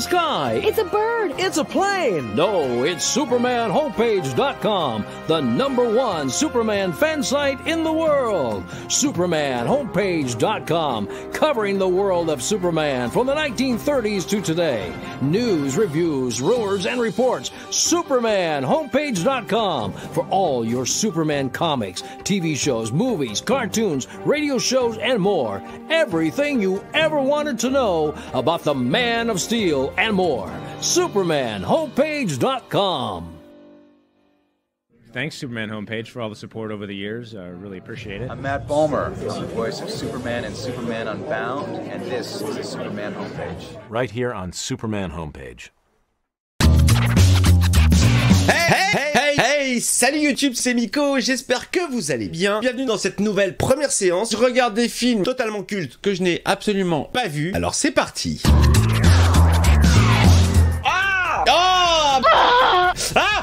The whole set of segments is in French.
sky. It's a bird. It's a plane. No, it's SupermanHomepage.com, the number one Superman fan site in the world. SupermanHomepage.com, covering the world of Superman from the 1930s to today. News, reviews, rumors, and reports. SupermanHomepage.com for all your Superman comics, TV shows, movies, cartoons, radio shows, and more. Everything you ever wanted to know about the Man of Steel and more. SupermanHomepage.com. Thanks, Superman Homepage, for all the support over the years. I really appreciate it. I'm Matt Balmer, the voice of Superman and Superman Unbound, and this is the Superman Homepage. Right here on Superman Homepage. Hey, hey, hey, hey Salut YouTube, c'est Miko, j'espère que vous allez bien. Bienvenue dans cette nouvelle première séance. Je regarde des films totalement cultes que je n'ai absolument pas vus. Alors c'est parti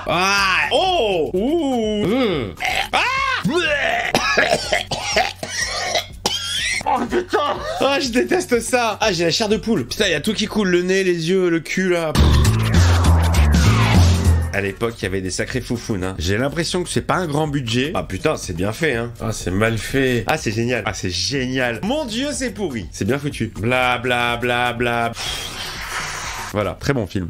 Ah. Oh. Ouh. Mmh. Ah. Oh putain Ah je déteste ça Ah j'ai la chair de poule Putain y a tout qui coule, le nez, les yeux, le cul là à l'époque, il y avait des sacrés foufounes. Hein. J'ai l'impression que c'est pas un grand budget. Ah putain, c'est bien fait. Hein. Ah, c'est mal fait. Ah, c'est génial. Ah, c'est génial. Mon dieu, c'est pourri. C'est bien foutu. Bla bla bla bla. Voilà, très bon film.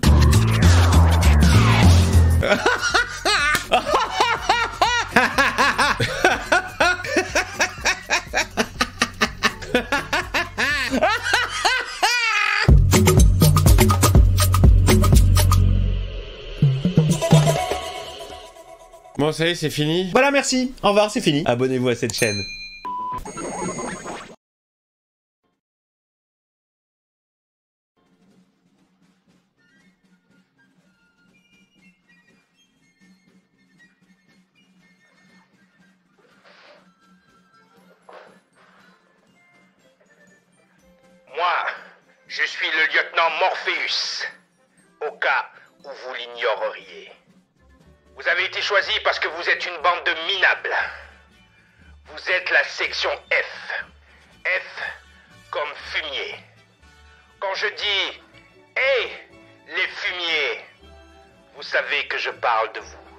Bon, ça y est, c'est fini. Voilà, merci. Au revoir, c'est fini. Abonnez-vous à cette chaîne. Je suis le lieutenant Morpheus, au cas où vous l'ignoreriez. Vous avez été choisi parce que vous êtes une bande de minables. Vous êtes la section F. F comme fumier. Quand je dis Hé, les fumiers, vous savez que je parle de vous.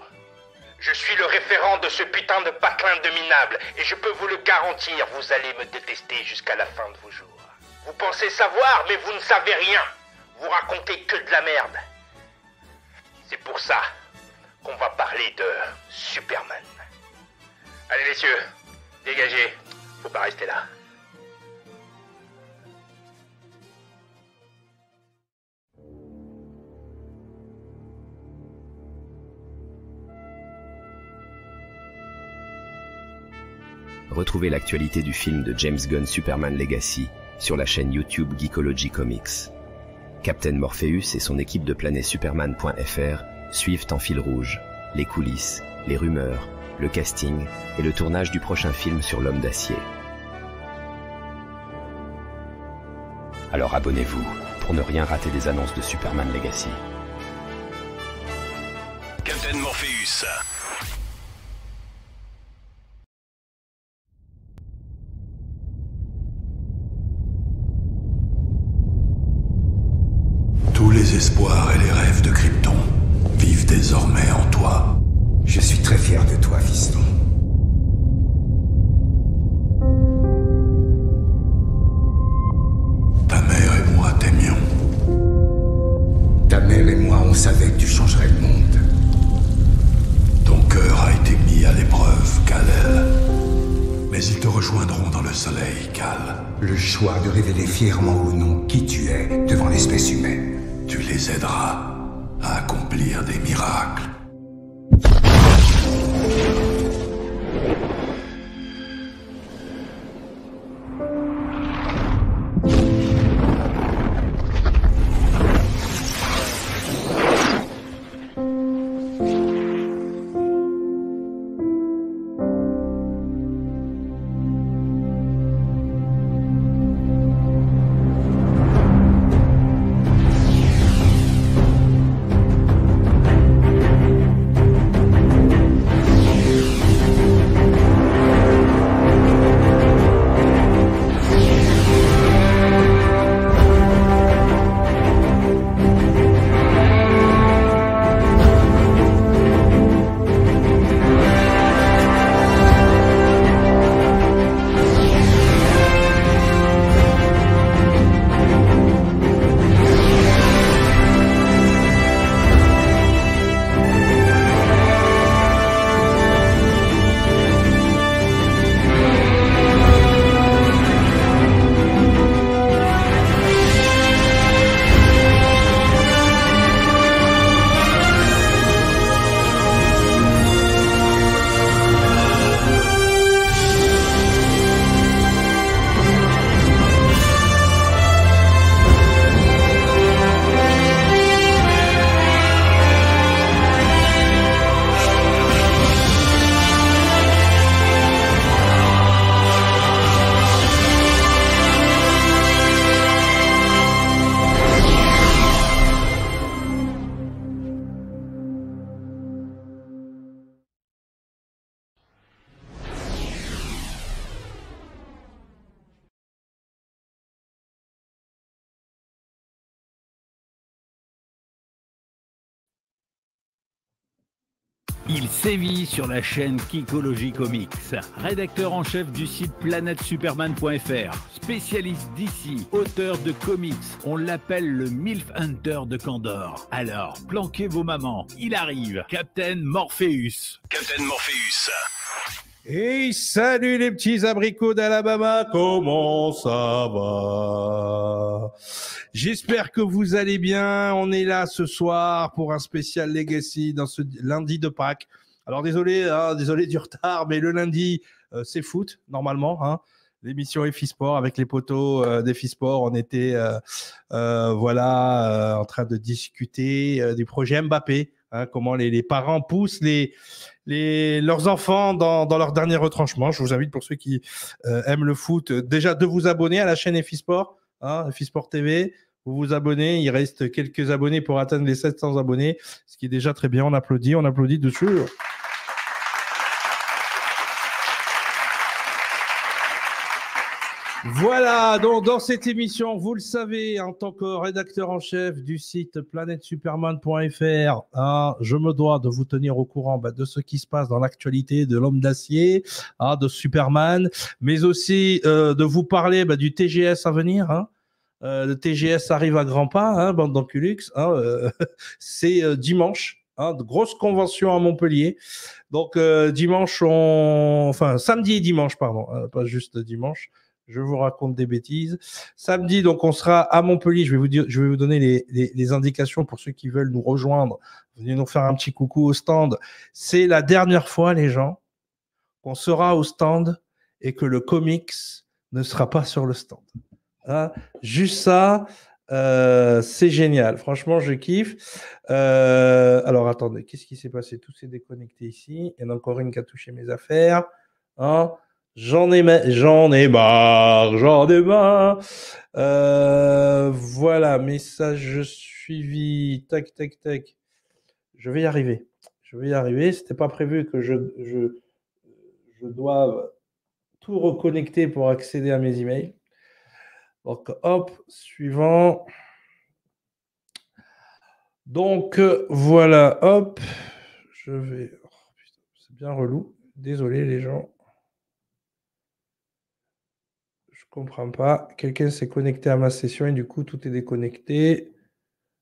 Je suis le référent de ce putain de patelin de minables et je peux vous le garantir, vous allez me détester jusqu'à la fin de vos jours. Vous pensez savoir, mais vous ne savez rien. Vous racontez que de la merde. C'est pour ça qu'on va parler de Superman. Allez messieurs, dégagez. Faut pas rester là. Retrouvez l'actualité du film de James Gunn Superman Legacy sur la chaîne YouTube Geekology Comics. Captain Morpheus et son équipe de planetsuperman.fr suivent en fil rouge les coulisses, les rumeurs, le casting et le tournage du prochain film sur l'homme d'acier. Alors abonnez-vous pour ne rien rater des annonces de Superman Legacy. Captain Morpheus. Séville sur la chaîne Kikologie Comics. Rédacteur en chef du site planetsuperman.fr, spécialiste d'ici, auteur de comics, on l'appelle le MILF Hunter de Candor. Alors, planquez vos mamans, il arrive, Captain Morpheus. Captain Morpheus. Et salut les petits abricots d'Alabama, comment ça va J'espère que vous allez bien. On est là ce soir pour un spécial Legacy dans ce lundi de Pâques. Alors désolé, hein, désolé du retard, mais le lundi, euh, c'est foot, normalement. Hein. L'émission L'émission Sport avec les poteaux euh, d'EFISPORT. Sport, on était euh, voilà, en train de discuter du projet Mbappé. Hein, comment les, parents poussent les, leurs enfants dans, leur dernier retranchement. Je vous invite pour ceux qui aiment le foot déjà de vous abonner à la chaîne Sport, hein, Sport TV, vous vous abonnez. Il reste quelques abonnés pour atteindre les 700 abonnés, ce qui est déjà très bien. On applaudit, on applaudit dessus. Voilà, donc dans cette émission, vous le savez, en tant que rédacteur en chef du site planetsuperman.fr, ah, je me dois de vous tenir au courant bah, de ce qui se passe dans l'actualité de l'homme d'acier, ah, de Superman, mais aussi euh, de vous parler bah, du TGS à venir. Hein. Euh, le TGS arrive à grands pas, hein, bande d'enculux. Hein, euh, c'est euh, dimanche. Hein, de grosse convention à Montpellier. Donc dimanche, enfin samedi et dimanche, pardon, hein, pas juste dimanche. Je vous raconte des bêtises. Samedi, donc on sera à Montpellier. Je vais vous dire, je vais vous donner les, les indications pour ceux qui veulent nous rejoindre. Venez nous faire un petit coucou au stand. C'est la dernière fois, les gens, qu'on sera au stand et que le comics ne sera pas sur le stand. Ah, juste ça, euh, c'est génial. Franchement, je kiffe. Euh, alors, attendez, qu'est-ce qui s'est passé Tout s'est déconnecté ici. Il y en a encore une qui a touché mes affaires. Hein. j'en ai, j'en ai marre, j'en ai marre. Euh, voilà, message suivi. Tac, tac, tac. Je vais y arriver. Je vais y arriver. C'était pas prévu que je, je, je doive tout reconnecter pour accéder à mes emails hop, suivant. Donc, euh, voilà, hop. Je vais. Oh, c'est bien relou. Désolé, les gens. Je comprends pas. Quelqu'un s'est connecté à ma session et du coup, tout est déconnecté.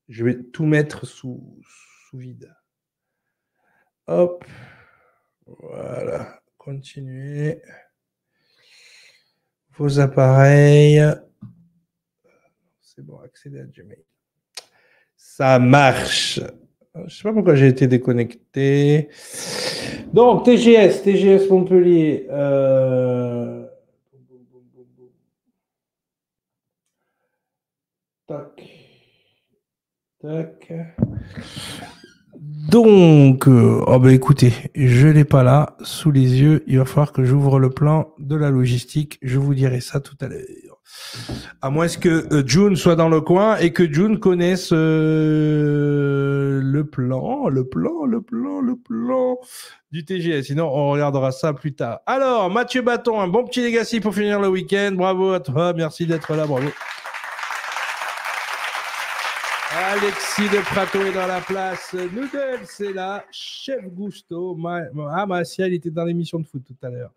Je vais tout mettre sous, sous vide. Hop. Voilà. Continuez. Vos appareils. C'est bon, accéder à Gmail. Ça marche. Je sais pas pourquoi j'ai été déconnecté. Donc, TGS, TGS Montpellier. Euh, tac. Tac. Donc, euh, oh, bah, écoutez, je n'ai pas là sous les yeux. Il va falloir que j'ouvre le plan de la logistique. Je vous dirai ça tout à l'heure. À moins que euh, June soit dans le coin et que June connaisse euh, le plan, le plan, le plan, le plan du TGS. Sinon, on regardera ça plus tard. Alors, Mathieu Bâton, un bon petit legacy pour finir le week-end. Bravo à toi, merci d'être là, bravo. Alexis de Prato est dans la place. Noodle, c'est là. Chef Gusto. Ah, il était dans l'émission de foot tout à l'heure.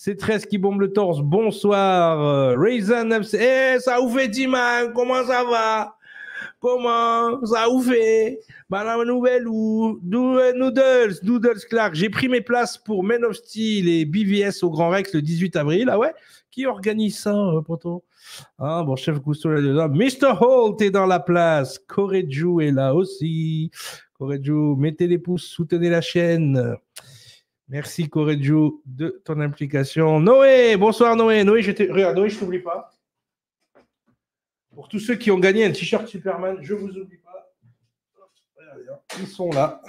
C'est 13 qui bombe le torse. Bonsoir. Euh, Raisin Eh, ça vous fait, Timan Comment ça va Comment ça vous fait Madame bah, Nouvelle ou euh, Noodles Noodles Clark. J'ai pris mes places pour Men of Steel et BVS au Grand Rex le 18 avril. Ah ouais Qui organise ça, pourtant euh, poto ah, bon, chef Gusto là-dedans. Mr. Holt est dans la place. Correjo est là aussi. Correjo, mettez les pouces, soutenez la chaîne. Merci Correggio de ton implication. Noé, bonsoir Noé. Noé, je Regarde, Noé, je t'oublie pas. Pour tous ceux qui ont gagné un t-shirt Superman, je vous oublie pas. Hein. Ils sont là.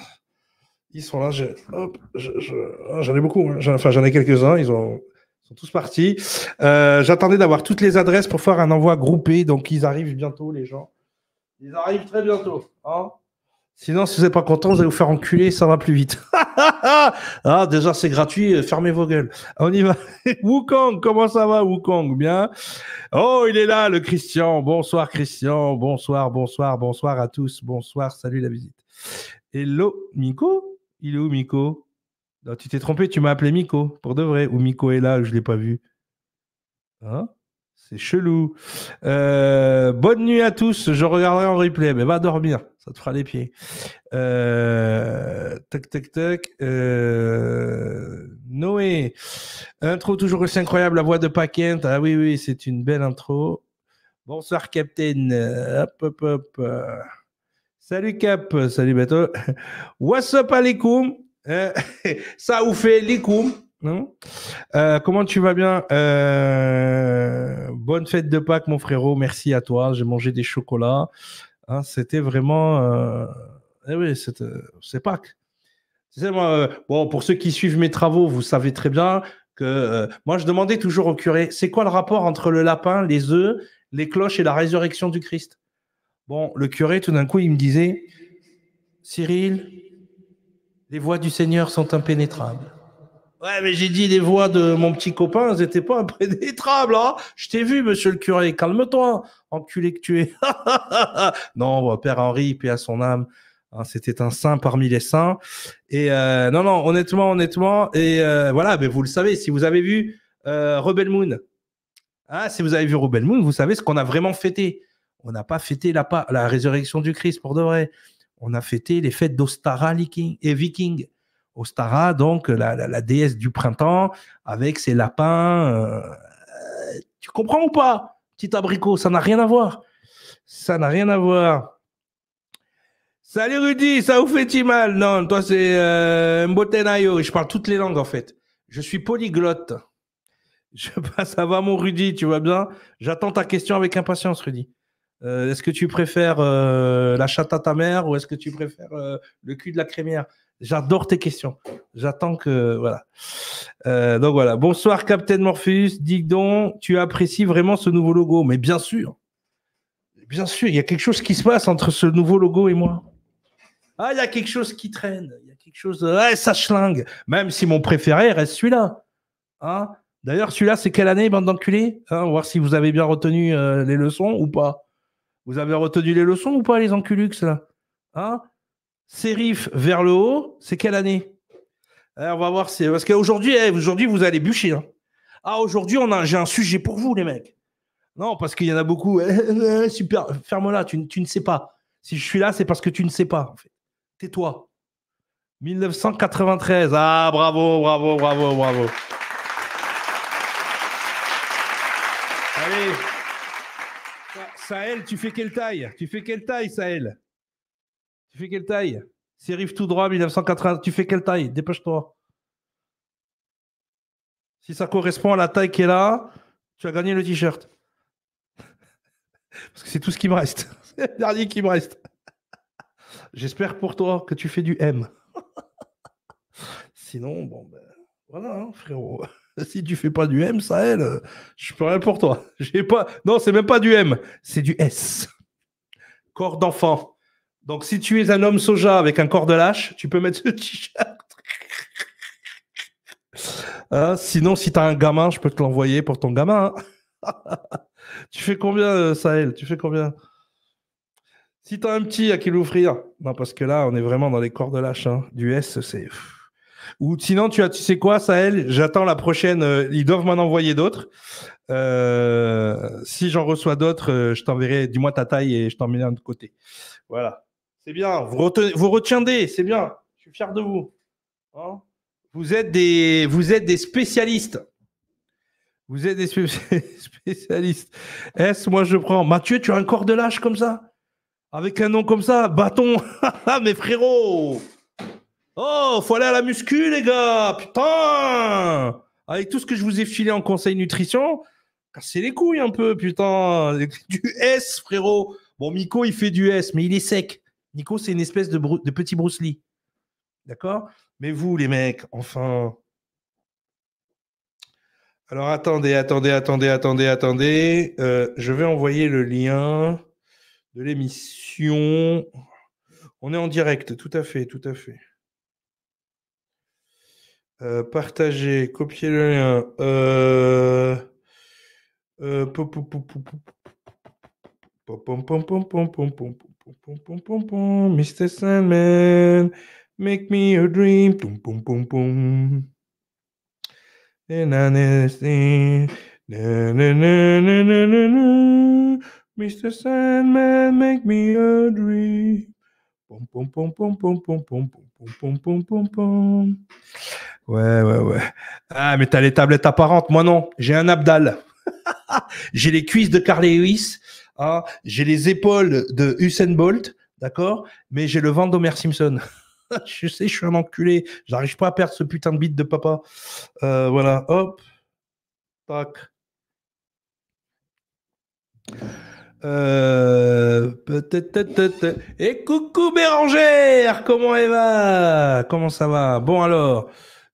Ils sont là. Hein, j'en ai beaucoup. Hein. Enfin, j'en ai quelques-uns. Ils ont sont tous partis. Euh, j'attendais d'avoir toutes les adresses pour faire un envoi groupé. Donc, ils arrivent bientôt, les gens. Ils arrivent très bientôt. Sinon, si vous n'êtes pas content, vous allez vous faire enculer, ça va plus vite. ah, déjà, c'est gratuit, euh, fermez vos gueules. On y va. Wukong, comment ça va, Wukong Bien Oh, il est là, le Christian. Bonsoir, Christian. Bonsoir, bonsoir, bonsoir à tous. Bonsoir, salut la visite. Hello, Miko Il est où, Miko non, Tu t'es trompé, tu m'as appelé Miko, pour de vrai. Ou Miko est là, je ne l'ai pas vu. Hein C'est chelou. Euh, bonne nuit à tous, je regarderai en replay, mais va dormir ça te fera les pieds. Euh, tac, tac, tac. Euh, Noé. Intro toujours aussi incroyable, la voix de Paquette. Ah oui, oui, c'est une belle intro. Bonsoir, Captain. Hop, hop, hop. Salut, Cap. Salut, Beto. What's up, alikum hein? ça vous fait Non euh, comment tu vas bien Bonne fête de Pâques, mon frérot. Merci à toi. J'ai mangé des chocolats. Hein, c'était vraiment. Euh, eh oui, c'est Pâques. Euh, bon, pour ceux qui suivent mes travaux, vous savez très bien que euh, moi, je demandais toujours au curé c'est quoi le rapport entre le lapin, les œufs, les cloches et la résurrection du Christ Bon, le curé, tout d'un coup, il me disait Cyril, les voix du Seigneur sont impénétrables. Ouais, mais j'ai dit les voix de mon petit copain, elles n'étaient pas impénétrables. Hein je t'ai vu, monsieur le curé, calme-toi, enculé que tu es. non, Père Henri, puis à son âme. Hein, c'était un saint parmi les saints. Et euh, non, non, honnêtement, honnêtement. Et euh, voilà, mais vous le savez, si vous avez vu euh, Rebel Moon, hein, si vous avez vu Rebel Moon, vous savez ce qu'on a vraiment fêté. On n'a pas fêté la, la résurrection du Christ pour de vrai. On a fêté les fêtes d'Ostara et Viking. Ostara, donc la, déesse du printemps, avec ses lapins. Euh, tu comprends ou pas, petit abricot Ça n'a rien à voir. Ça n'a rien à voir. Salut Rudy, ça vous fait-il mal Non, toi c'est euh, et Je parle toutes les langues en fait. Je suis polyglotte. Je passe ça va mon Rudy, tu vois bien J'attends ta question avec impatience, Rudy. Euh, est-ce que tu préfères euh, la chatte à ta mère ou est-ce que tu préfères le cul de la crémière J'adore tes questions. J'attends que voilà. Euh, donc voilà. Bonsoir Captain Morpheus. Dis donc, tu apprécies vraiment ce nouveau logo Mais bien sûr, bien sûr, il y a quelque chose qui se passe entre ce nouveau logo et moi. Ah, il y a quelque chose qui traîne. Il y a quelque chose ah, ça chlingue. Même si mon préféré reste celui-là. Hein. D'ailleurs, celui-là, c'est quelle année, bande d'enculés hein, voir si vous avez bien retenu euh, les leçons ou pas. Vous avez retenu les leçons ou pas, les enculux là hein Sérif vers le haut, c'est quelle année eh, On va voir. C'est... Parce qu'aujourd'hui, eh, aujourd'hui, vous allez bûcher. Hein. Ah, aujourd'hui, on a... j'ai un sujet pour vous, les mecs. Non, parce qu'il y en a beaucoup. Eh, super, ferme-la, tu, ne sais pas. Si je suis là, c'est parce que tu ne sais pas. En Tais-toi. 1993. Ah, bravo, bravo, bravo, bravo. Allez. Sahel, tu fais quelle taille Tu fais quelle taille, Sahel tu fais quelle taille Serif tout droit, 1980. Tu fais quelle taille Dépêche-toi. Si ça correspond à la taille qui est là, tu as gagné le t-shirt. Parce que c'est tout ce qui me reste. C'est le dernier qui me reste. J'espère pour toi que tu fais du M. Sinon, bon, ben, voilà, hein, frérot. Si tu fais pas du M, ça elle, je peux rien pour toi. J'ai pas. Non, c'est même pas du M, c'est du S. Corps d'enfant. Donc, si tu es un homme soja avec un corps de lâche, tu peux mettre ce t-shirt. Hein, sinon, si tu as un gamin, je peux te l'envoyer pour ton gamin. Hein. tu fais combien, euh, Sahel Tu fais combien Si tu as un petit à qui l'ouvrir. Non, parce que là, on est vraiment dans les corps de lâche. Hein. Du S, c'est. Ou sinon, tu as, tu sais quoi, Sahel J'attends la prochaine. Euh, ils doivent m'en envoyer d'autres. Euh, si j'en reçois d'autres, je t'enverrai, dis-moi ta taille et je t'en mets un de côté. Voilà. C'est bien. Vous, retiendez, c'est bien. Je suis fier de vous. Hein? vous, êtes des, vous êtes des spécialistes. Vous êtes des spécialistes. S, moi je prends. Mathieu, tu as un corps de lâche comme ça Avec un nom comme ça Bâton ah, Mais frérot Oh, faut aller à la muscu, les gars Putain Avec tout ce que je vous ai filé en conseil nutrition, cassez les couilles un peu, putain Du S, frérot Bon, Miko, il fait du S, mais il est sec. Nico, c'est une espèce de, petit Bruce Lee. D'accord Mais vous, les mecs, enfin. Alors attendez, attendez, attendez, attendez, attendez. je vais envoyer le lien de l'émission. On est en direct, tout à fait, tout à fait. Euh, partagez, copiez le lien. Mr. Sandman, make me a dream. Mr. Sandman, make me a dream. Ouais, ouais, ouais. Ah, mais t'as les tablettes apparentes. Moi, non. J'ai un abdal. J'ai les cuisses de Carl Lewis ah, j'ai les épaules de Usain Bolt, d'accord, mais j'ai le ventre d'Homer Simpson. je sais, je suis un enculé, n'arrive pas à perdre ce putain de bite de papa. Euh, voilà, hop, tac. Euh... Et coucou Bérangère, comment elle va Comment ça va Bon alors,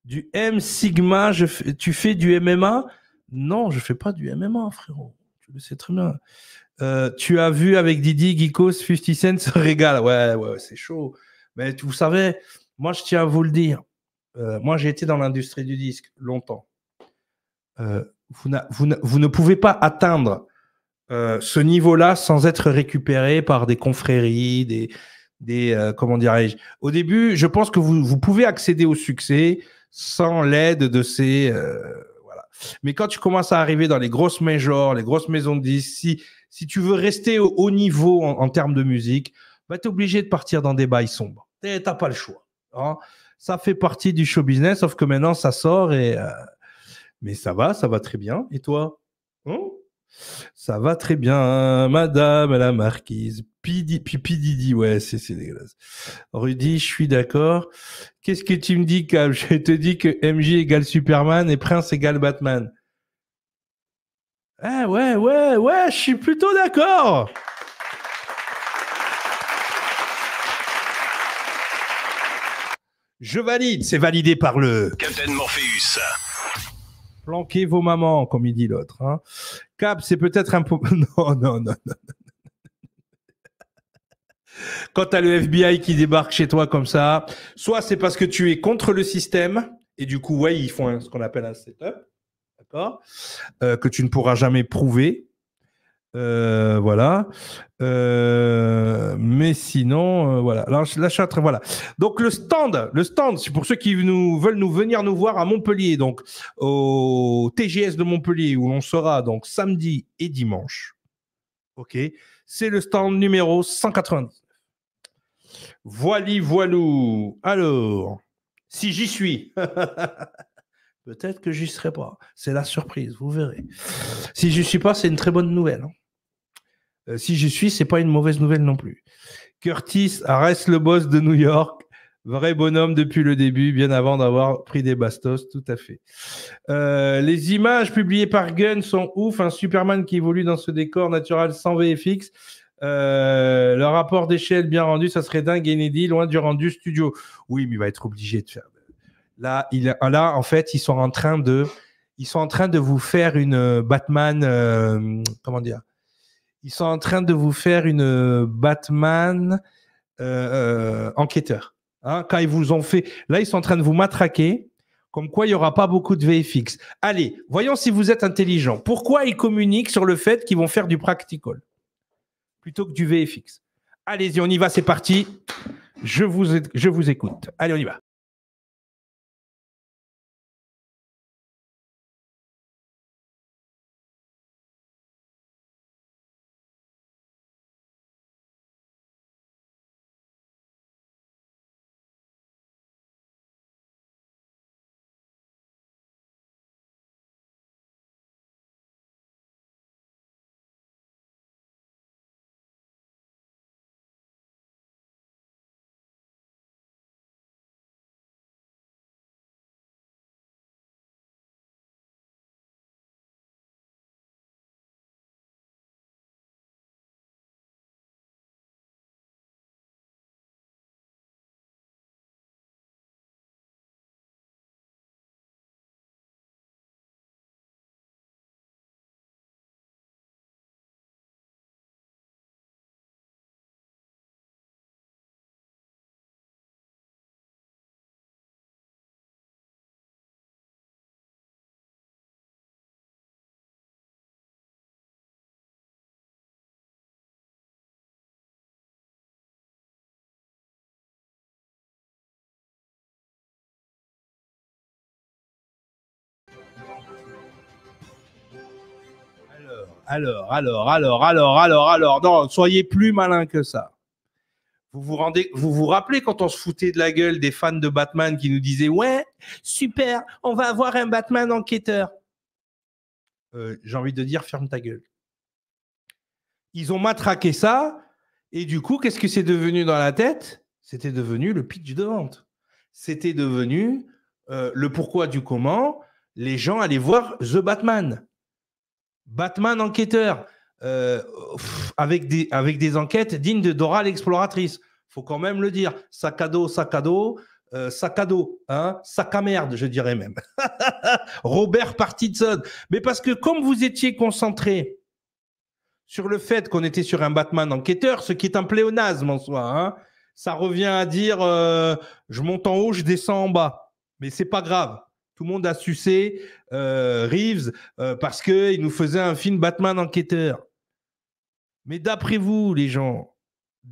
du M Sigma, je tu fais du MMA Non, je fais pas du MMA, frérot. Tu le sais très bien. Euh, tu as vu avec Didi, Geekos, 50 Cents, Régal, régale. Ouais, ouais, c'est chaud. Mais vous savez, moi, je tiens à vous le dire. Euh, moi, j'ai été dans l'industrie du disque longtemps. Euh, vous, vous, ne pouvez pas atteindre ce niveau-là sans être récupéré par des confréries, des, des comment dirais-je. Au début, je pense que vous, vous pouvez accéder au succès sans l'aide de ces voilà. Mais quand tu commences à arriver dans les grosses majors, les grosses maisons de disques, si tu veux rester au haut niveau en, termes de musique, bah, tu es obligé de partir dans des bails sombres. Tu n'as pas le choix. Hein. Ça fait partie du show business, sauf que maintenant, ça sort. et euh, Mais ça va, ça va très bien. Et toi hein? Ça va très bien, madame la marquise. Pidi, Pididi, ouais, c'est dégueulasse. Rudy, je suis d'accord. Qu'est-ce que tu me dis, que Je te dis que MJ égale Superman et Prince égale Batman. Eh, ouais, ouais, ouais, je suis plutôt d'accord. Je valide, c'est validé par le Captain Morpheus. Planquez vos mamans, comme il dit l'autre. Hein. Cap, c'est peut-être un peu. Non, non, non, non. Quand as le FBI qui débarque chez toi comme ça, soit c'est parce que tu es contre le système, et du coup, ouais, ils font ce qu'on appelle un setup. Euh, que tu ne pourras jamais prouver. Euh, voilà. Euh, mais sinon, voilà. Alors, voilà. Donc le stand, le stand, c'est pour ceux qui nous veulent nous venir nous voir à Montpellier, donc au TGS de Montpellier où l'on sera donc samedi et dimanche. Ok, c'est le stand numéro 190. Voili voilou. Alors, si j'y suis. Peut-être que j'y serai pas. C'est la surprise, vous verrez. Si je suis pas, c'est une très bonne nouvelle. Hein. Euh, si je suis, c'est pas une mauvaise nouvelle non plus. Curtis reste le boss de New York. Vrai bonhomme depuis le début, bien avant d'avoir pris des bastos, tout à fait. Euh, les images publiées par Gunn sont ouf. Un Superman qui évolue dans ce décor naturel sans VFX. Euh, le rapport d'échelle bien rendu, ça serait dingue. Kennedy, loin du rendu studio. Oui, mais il va être obligé de faire. Là, il, là, en fait, ils sont en train de, ils sont en train de vous faire une euh, Batman, euh, comment dire Ils sont en train de vous faire une euh, Batman enquêteur. Hein quand ils vous ont fait, là, ils sont en train de vous matraquer. Comme quoi, il n'y aura pas beaucoup de VFX. Allez, voyons si vous êtes intelligent. Pourquoi ils communiquent sur le fait qu'ils vont faire du practical plutôt que du VFX Allez-y, on y va, c'est parti. Je vous, je vous écoute. Allez, on y va. alors, alors, alors, alors, alors, alors, non, soyez plus malin que ça. Vous vous, rendez, vous vous rappelez quand on se foutait de la gueule des fans de Batman qui nous disaient Ouais, super, on va avoir un Batman enquêteur. Euh, j'ai envie de dire Ferme ta gueule. Ils ont matraqué ça, et du coup, qu'est-ce que c'est devenu dans la tête C'était devenu le pitch de vente. C'était devenu euh, le pourquoi du comment. Les gens allaient voir The Batman. Batman enquêteur, euh, avec, des, avec des enquêtes dignes de Dora l'exploratrice. faut quand même le dire. Sac à dos, sac à dos, euh, sac à dos, hein, sac à merde, je dirais même. Robert Partizan. Mais parce que comme vous étiez concentré sur le fait qu'on était sur un Batman enquêteur, ce qui est un pléonasme en soi, hein, ça revient à dire euh, je monte en haut, je descends en bas. Mais c'est pas grave. Tout le monde a sucé euh, Reeves euh, parce qu'il nous faisait un film Batman enquêteur. Mais d'après vous, les gens,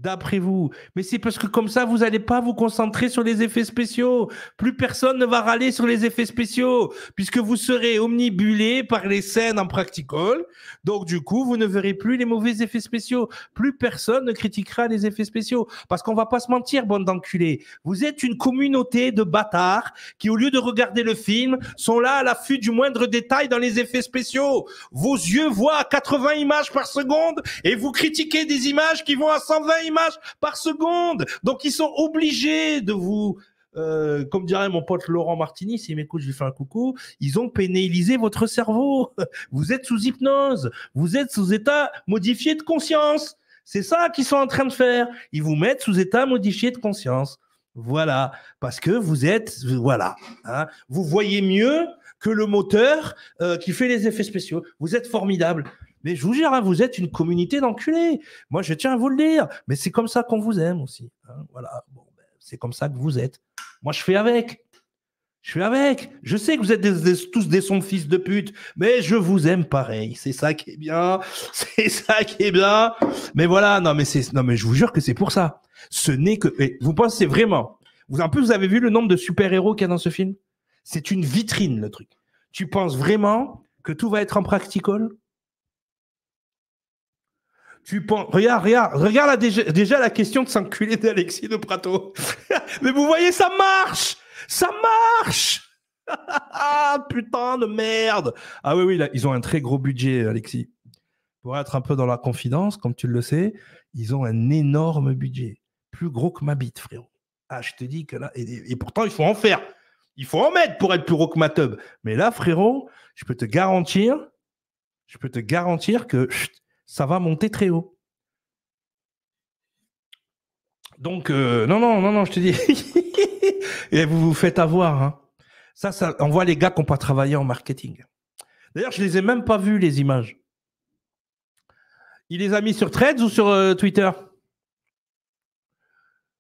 d'après vous. Mais c'est parce que comme ça, vous n'allez pas vous concentrer sur les effets spéciaux. Plus personne ne va râler sur les effets spéciaux, puisque vous serez omnibulé par les scènes en practical. Donc du coup, vous ne verrez plus les mauvais effets spéciaux. Plus personne ne critiquera les effets spéciaux. Parce qu'on va pas se mentir, bande d'enculés. Vous êtes une communauté de bâtards qui, au lieu de regarder le film, sont là à l'affût du moindre détail dans les effets spéciaux. Vos yeux voient à 80 images par seconde et vous critiquez des images qui vont à 120 images par seconde. Donc ils sont obligés de vous euh, comme dirait mon pote Laurent Martini, s'il m'écoute, je lui fais un coucou, ils ont pénalisé votre cerveau. Vous êtes sous hypnose, vous êtes sous état modifié de conscience. C'est ça qu'ils sont en train de faire. Ils vous mettent sous état modifié de conscience. Voilà, parce que vous êtes, voilà, hein. vous voyez mieux que le moteur euh, qui fait les effets spéciaux. Vous êtes formidable. Mais je vous jure, hein, vous êtes une communauté d'enculés. Moi, je tiens à vous le dire. Mais c'est comme ça qu'on vous aime aussi. Hein, voilà. Ben, c'est comme ça que vous êtes. Moi, je fais avec. Je suis avec. Je sais que vous êtes tous des sons de fils de pute, mais je vous aime pareil. C'est ça qui est bien. C'est ça qui est bien. Mais voilà, non, mais c'est, non, mais je vous jure que c'est pour ça. Ce n'est que, vous pensez vraiment, vous, plus, plus vous avez vu le nombre de super-héros qu'il y a dans ce film? C'est une vitrine, le truc. Tu penses vraiment que tout va être en practical? tu penses. Regarde, regarde, regarde déjà, la question de s'enculer d'Alexis de Prato. Mais vous voyez, ça marche Ça marche Putain de merde Ah oui, oui, là, ils ont un très gros budget, Alexis. Pour être un peu dans la confidence, comme tu le sais, ils ont un énorme budget. Plus gros que ma bite, frérot. Ah, je te dis que là. Et, pourtant, il faut en faire. Il faut en mettre pour être plus gros que ma tub. Mais là, frérot, je peux te garantir, je peux te garantir que ça va monter très haut. Donc, euh, non, non, non, non, je te dis, et vous vous faites avoir. Hein. Ça, ça, on voit les gars qui n'ont pas travaillé en marketing. D'ailleurs, je ne les ai même pas vus, les images. Il les a mis sur Threads ou sur euh, Twitter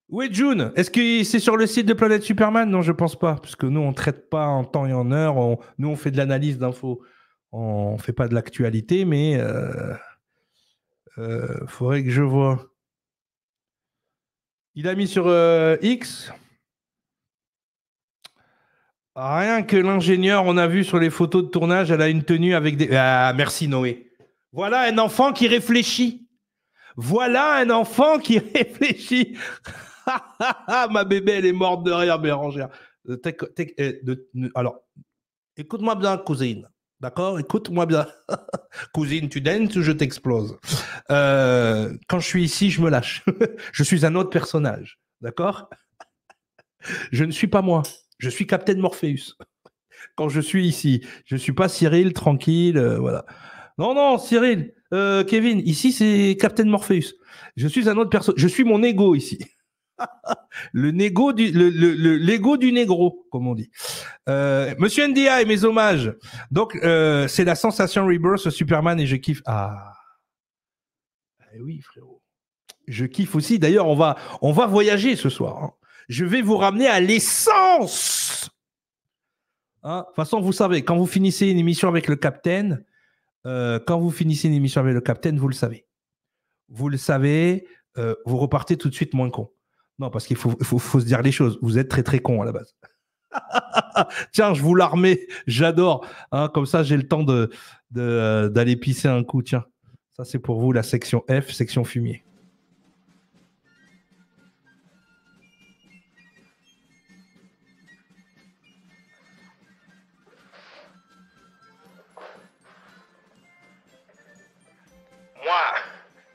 Oui, June, est-ce que c'est sur le site de Planète Superman Non, je ne pense pas, parce que nous, on ne traite pas en temps et en heure. nous, on fait de l'analyse d'infos. On ne fait pas de l'actualité, mais... Euh, euh, faudrait que je vois. Il a mis sur euh, X. Rien que l'ingénieur, on a vu sur les photos de tournage, elle a une tenue avec des. Ah, merci Noé. Voilà un enfant qui réfléchit. Voilà un enfant qui réfléchit. Ma bébé, elle est morte de rire, Bérangère. Euh, euh, alors, écoute-moi bien, cousine. D'accord Écoute-moi bien. Cousine, tu danses ou je t'explose euh, Quand je suis ici, je me lâche. je suis un autre personnage. D'accord Je ne suis pas moi. Je suis Captain Morpheus. quand je suis ici, je ne suis pas Cyril, tranquille. Euh, voilà. Non, non, Cyril, euh, Kevin, ici, c'est Captain Morpheus. Je suis un autre personnage. Je suis mon ego ici. le négo du l'ego du négro, comme on dit. Euh, Monsieur Ndiaye mes hommages. Donc euh, c'est la sensation Rebirth Superman et je kiffe. Ah, eh oui frérot, je kiffe aussi. D'ailleurs on va on va voyager ce soir. Hein. Je vais vous ramener à l'essence. Hein, de toute façon vous savez quand vous finissez une émission avec le Capitaine, euh, quand vous finissez une émission avec le Capitaine, vous le savez. Vous le savez, vous repartez tout de suite moins con. Non, parce qu'il faut, se dire les choses. Vous êtes très très con à la base. tiens, je vous l'armée, j'adore. Hein, comme ça, j'ai le temps d'aller de, euh, d'aller pisser un coup. Tiens, ça c'est pour vous la section F, section fumier. Moi,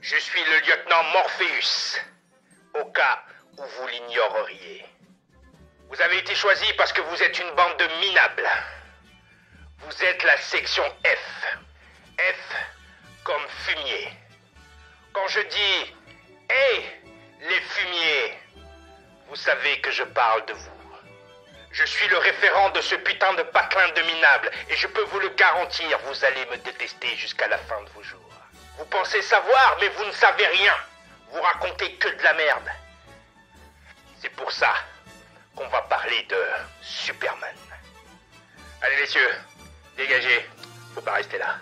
je suis le lieutenant Morpheus. Au cas ou vous l'ignoreriez. Vous avez été choisi parce que vous êtes une bande de minables. Vous êtes la section F. F comme fumier. Quand je dis Hé, les fumiers, vous savez que je parle de vous. Je suis le référent de ce putain de patelin de minable et je peux vous le garantir, vous allez me détester jusqu'à la fin de vos jours. Vous pensez savoir, mais vous ne savez rien. Vous racontez que de la merde. C'est pour ça qu'on va parler de Superman. Allez messieurs, dégagez, faut pas rester là.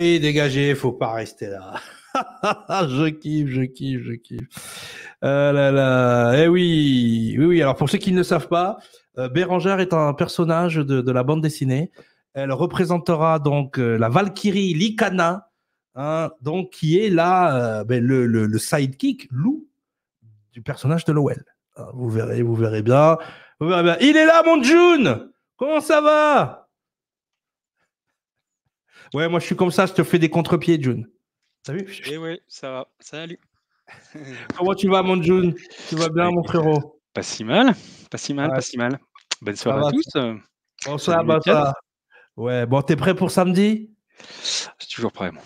Et dégagez, faut pas rester là. je kiffe, je kiffe, je kiffe. Ah là, là. Eh oui, oui, oui. Alors pour ceux qui ne le savent pas, euh, Béranger est un personnage de, la bande dessinée. Elle représentera donc euh, la Valkyrie Lycana, Hein, donc qui est là euh, ben, le, sidekick, loup du personnage de Lowell. Ah, vous verrez, vous verrez bien. Il est là, mon June Comment ça va Ouais, moi je suis comme ça, je te fais des contre-pieds, June. Salut. Eh oui, ça va. Salut. Comment tu vas, mon June Tu vas bien, mon frérot Pas si mal, pas si mal, pas si mal. Bonne soirée à tous. Bonsoir, bonsoir. Ouais, bon, t'es prêt pour samedi Je toujours prêt, moi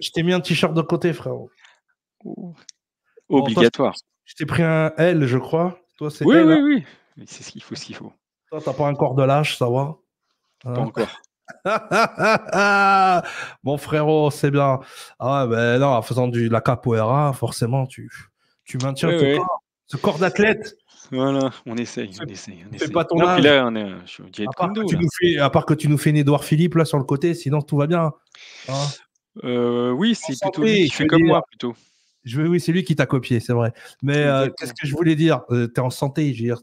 je t'ai mis un t-shirt de côté, frérot. Obligatoire. je t'ai pris un L, je crois. Toi, c'est oui, oui, hein. oui. Mais c'est ce qu'il faut, ce qu'il faut. Toi, t'as pas un corps de lâche, ça va Pas hein. encore. Mon frérot, c'est bien. Ah ben non, en faisant du, de la capoeira, forcément, tu, tu maintiens Corps, ce corps d'athlète. Voilà, on essaye, on essaye. On essaye. pas ton âge. Là, est, à, part que tu Nous fais, à part nous une Edouard Philippe là sur le côté, sinon tout va bien. Hein. Euh, oui, c'est plutôt lui qui fait comme moi plutôt. Je oui, c'est lui qui t'a copié, c'est vrai. Mais euh, qu'est-ce que je voulais dire euh, Tu es en santé, je veux dire,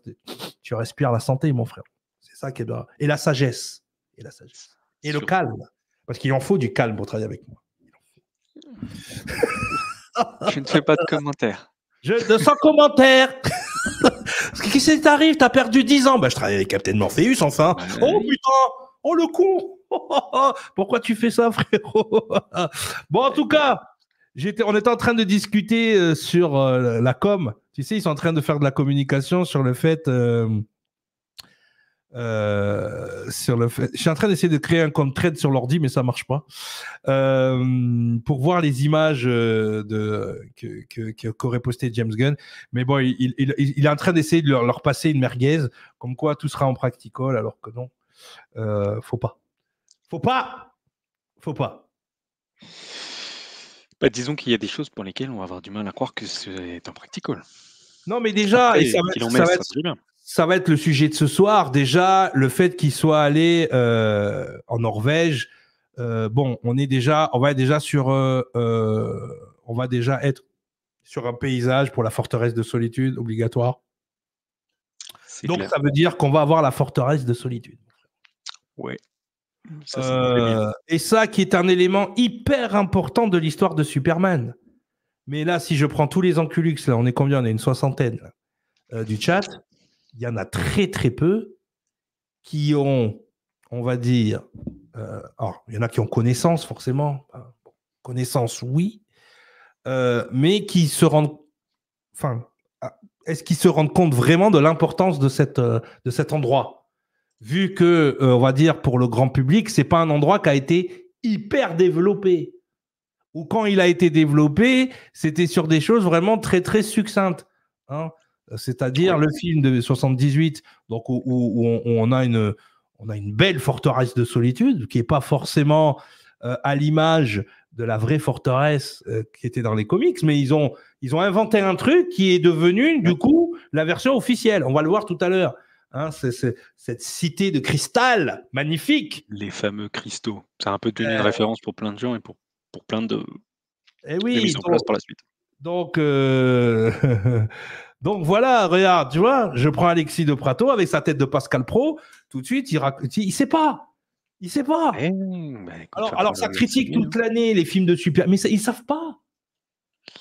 tu respires la santé, mon frère. C'est ça qui est Et la sagesse. Et la sagesse. Et le calme. Parce qu'il en faut du calme pour travailler avec moi. je ne fais pas de commentaires. Je, de sans commentaires Qu'est-ce qui t'arrive T'as perdu 10 ans. Bah, je travaillais avec Captain Morpheus, enfin. Oh putain Oh le coup Pourquoi tu fais ça, frérot Bon, en tout cas, j'étais, on était en train de discuter euh, sur euh, la com. Tu sais, ils sont en train de faire de la communication sur le fait. Euh, euh, sur le fait. Je suis en train d'essayer de créer un compte trade sur l'ordi, mais ça marche pas. Euh, pour voir les images euh, de qu'aurait que, posté James Gunn. Mais bon, il, est en train d'essayer de leur, passer une merguez, comme quoi tout sera en practical, alors que non. Euh, faut pas. Faut pas. Faut pas. Bah, disons qu'il y a des choses pour lesquelles on va avoir du mal à croire que c'est en practical. Non, mais déjà, et ça, va, ça, va être, ça va être le sujet de ce soir. Déjà, le fait qu'il soit allé euh, en Norvège, euh, bon, on est déjà, on va déjà sur, euh, on va déjà être sur un paysage pour la forteresse de solitude obligatoire. Donc ça veut dire qu'on va avoir la forteresse de solitude. Oui. et ça qui est un élément hyper important de l'histoire de Superman. Mais là, si je prends tous les enculux, là, on est combien On est une soixantaine du chat il y en a très très peu qui ont, on va dire, euh, alors, il y en a qui ont connaissance forcément, connaissance oui, euh, mais qui se rendent, enfin, ah, est-ce qu'ils se rendent compte vraiment de l'importance de, cette, euh, de cet endroit Vu que, on va dire, pour le grand public, c'est pas un endroit qui a été hyper développé. Ou quand il a été développé, c'était sur des choses vraiment très très succinctes. Hein c'est-à-dire le film de 78, donc où, on, a une, belle forteresse de solitude qui n'est pas forcément euh, à l'image de la vraie forteresse euh, qui était dans les comics, mais ils ont, inventé un truc qui est devenu, du coup, la version officielle. On va le voir tout à l'heure. Hein, c'est, cette cité de cristal magnifique. Les fameux cristaux. C'est un peu devenu une euh. référence pour plein de gens et pour, plein de. Eh oui, par la suite. Donc, Donc voilà, regarde, tu vois, je prends Alexis de Prato avec sa tête de Pascal Pro, tout de suite, il, il sait pas. Il sait pas. Eh, alors, alors ça critique toute l'année les films de super, mais ça, ils savent pas.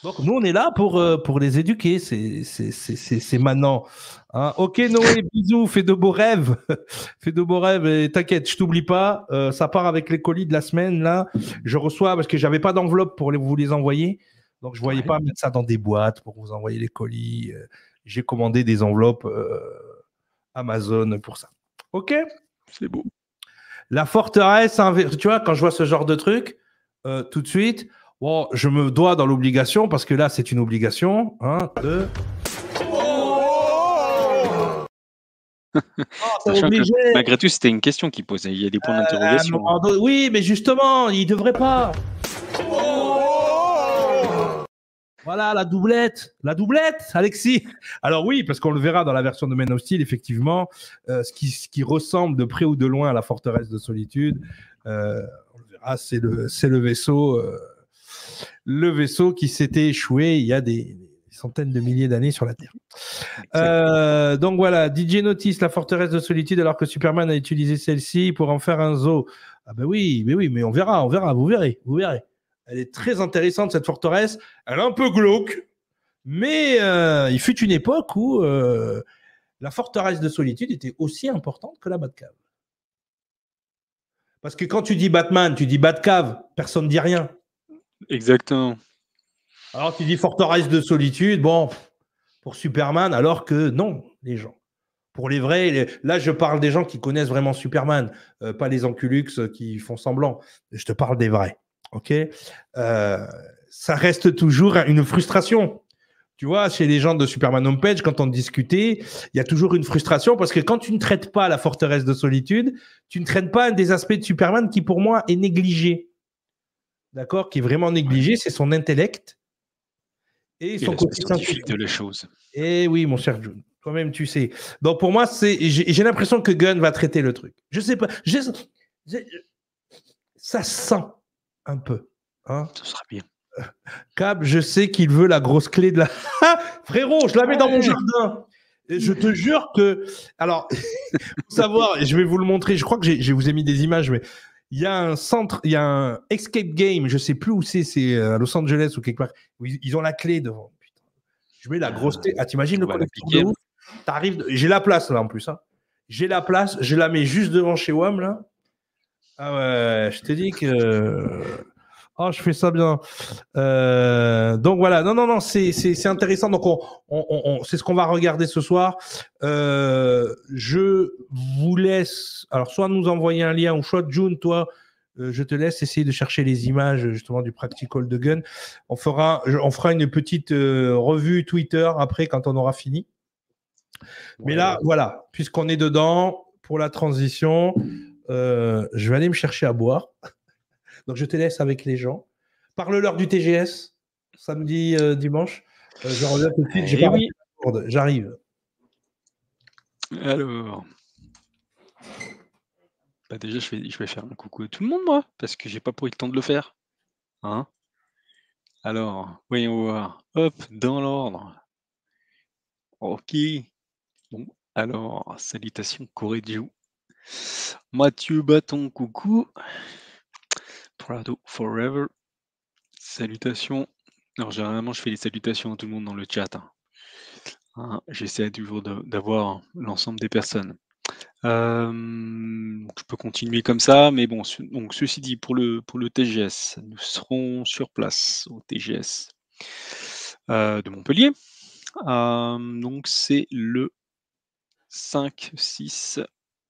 Donc nous, on est là pour, euh, pour les éduquer, c'est maintenant. Hein. ok Noé, bisous, fais de beaux rêves. fais de beaux rêves et t'inquiète, je t'oublie pas. Euh, ça part avec les colis de la semaine, là. Je reçois, parce que j'avais pas d'enveloppe pour vous les envoyer, donc, je ne voyais pas mettre ça dans des boîtes pour vous envoyer les colis. Euh, j'ai commandé des enveloppes euh, Amazon pour ça. OK C'est beau. La forteresse, tu vois, quand je vois ce genre de truc, euh, tout de suite, je me dois dans l'obligation, parce que là, c'est une obligation, Un, deux… Oh, malgré tout, c'était une question qu'il posait. Il y a des points d'interrogation. Hein. oui, mais justement, il ne devrait pas. Oh, oh, oh. Voilà, la doublette, la doublette, Alexis. Alors oui, parce qu'on le verra dans la version de Man of Steel, effectivement, euh, ce, qui, ressemble de près ou de loin à la forteresse de solitude, euh, on le verra, c'est le, vaisseau, euh, le vaisseau qui s'était échoué il y a des, centaines de milliers d'années sur la Terre. donc voilà, DJ Notice, la forteresse de solitude, alors que Superman a utilisé celle-ci pour en faire un zoo. Ah ben oui, mais oui, mais on verra, on verra, vous verrez, vous verrez. Elle est très intéressante, cette forteresse. Elle est un peu glauque, mais euh, il fut une époque où euh, la forteresse de solitude était aussi importante que la Batcave. Parce que quand tu dis Batman, tu dis Batcave, personne ne dit rien. Exactement. Alors tu dis forteresse de solitude, bon, pour Superman, alors que non, les gens. Pour les vrais, là je parle des gens qui connaissent vraiment Superman, euh, pas les enculux qui font semblant. Je te parle des vrais ok, euh, ça reste toujours une frustration. Tu vois, chez les gens de Superman Homepage, quand on discutait, il y a toujours une frustration parce que quand tu ne traites pas la forteresse de solitude, tu ne traites pas un des aspects de Superman qui, pour moi, est négligé. D'accord Qui est vraiment négligé, c'est son intellect et, son côté scientifique de Et eh oui, mon cher June. Toi-même, tu sais. Donc, pour moi, c'est, j'ai, l'impression que Gunn va traiter le truc. Je sais pas. ça sent un peu. Hein Ce sera bien. Cab, je sais qu'il veut la grosse clé de la. Frérot, je la mets dans mon jardin. Je te jure que. Alors, pour savoir, je vais vous le montrer. Je crois que je vous ai mis des images, mais il y a un centre, il y a un escape game, je sais plus où c'est, c'est euh, à Los Angeles ou quelque part, ils, ont la clé devant. Je mets la euh, grosse clé. Ah, t'imagines le collectif j'ai la place là en plus. Hein. J'ai la place, je la mets juste devant chez WAM là. Ah ouais, je te dis que. Euh, oh, je fais ça bien. Euh, donc voilà, non, non, non, c'est intéressant. Donc, on, c'est ce qu'on va regarder ce soir. Euh, je vous laisse, alors, soit nous envoyer un lien, ou soit June, toi, je te laisse essayer de chercher les images justement du practical de gun. On fera, on fera une petite revue Twitter après quand on aura fini. Mais là, voilà, puisqu'on est dedans pour la transition. Euh, je vais aller me chercher à boire. Donc je te laisse avec les gens. Parle-leur du TGS, samedi, euh, dimanche. Euh, je reviens tout de suite, eh j'arrive. Alors. Bah, déjà, je vais, faire un coucou à tout le monde, moi, parce que j'ai pas pris le temps de le faire. Hein. Alors, voyons voir. Hop, dans l'ordre. Ok. Bon, alors, salutations Corée Mathieu Bâton, coucou. Prado Forever. Salutations. Alors, généralement, je fais les salutations à tout le monde dans le chat. Hein. Hein, j'essaie toujours d'avoir l'ensemble des personnes. Euh, je peux continuer comme ça, mais bon, donc ceci dit, pour le, pour le TGS, nous serons sur place au TGS euh, de Montpellier. Euh, donc c'est le 5, 6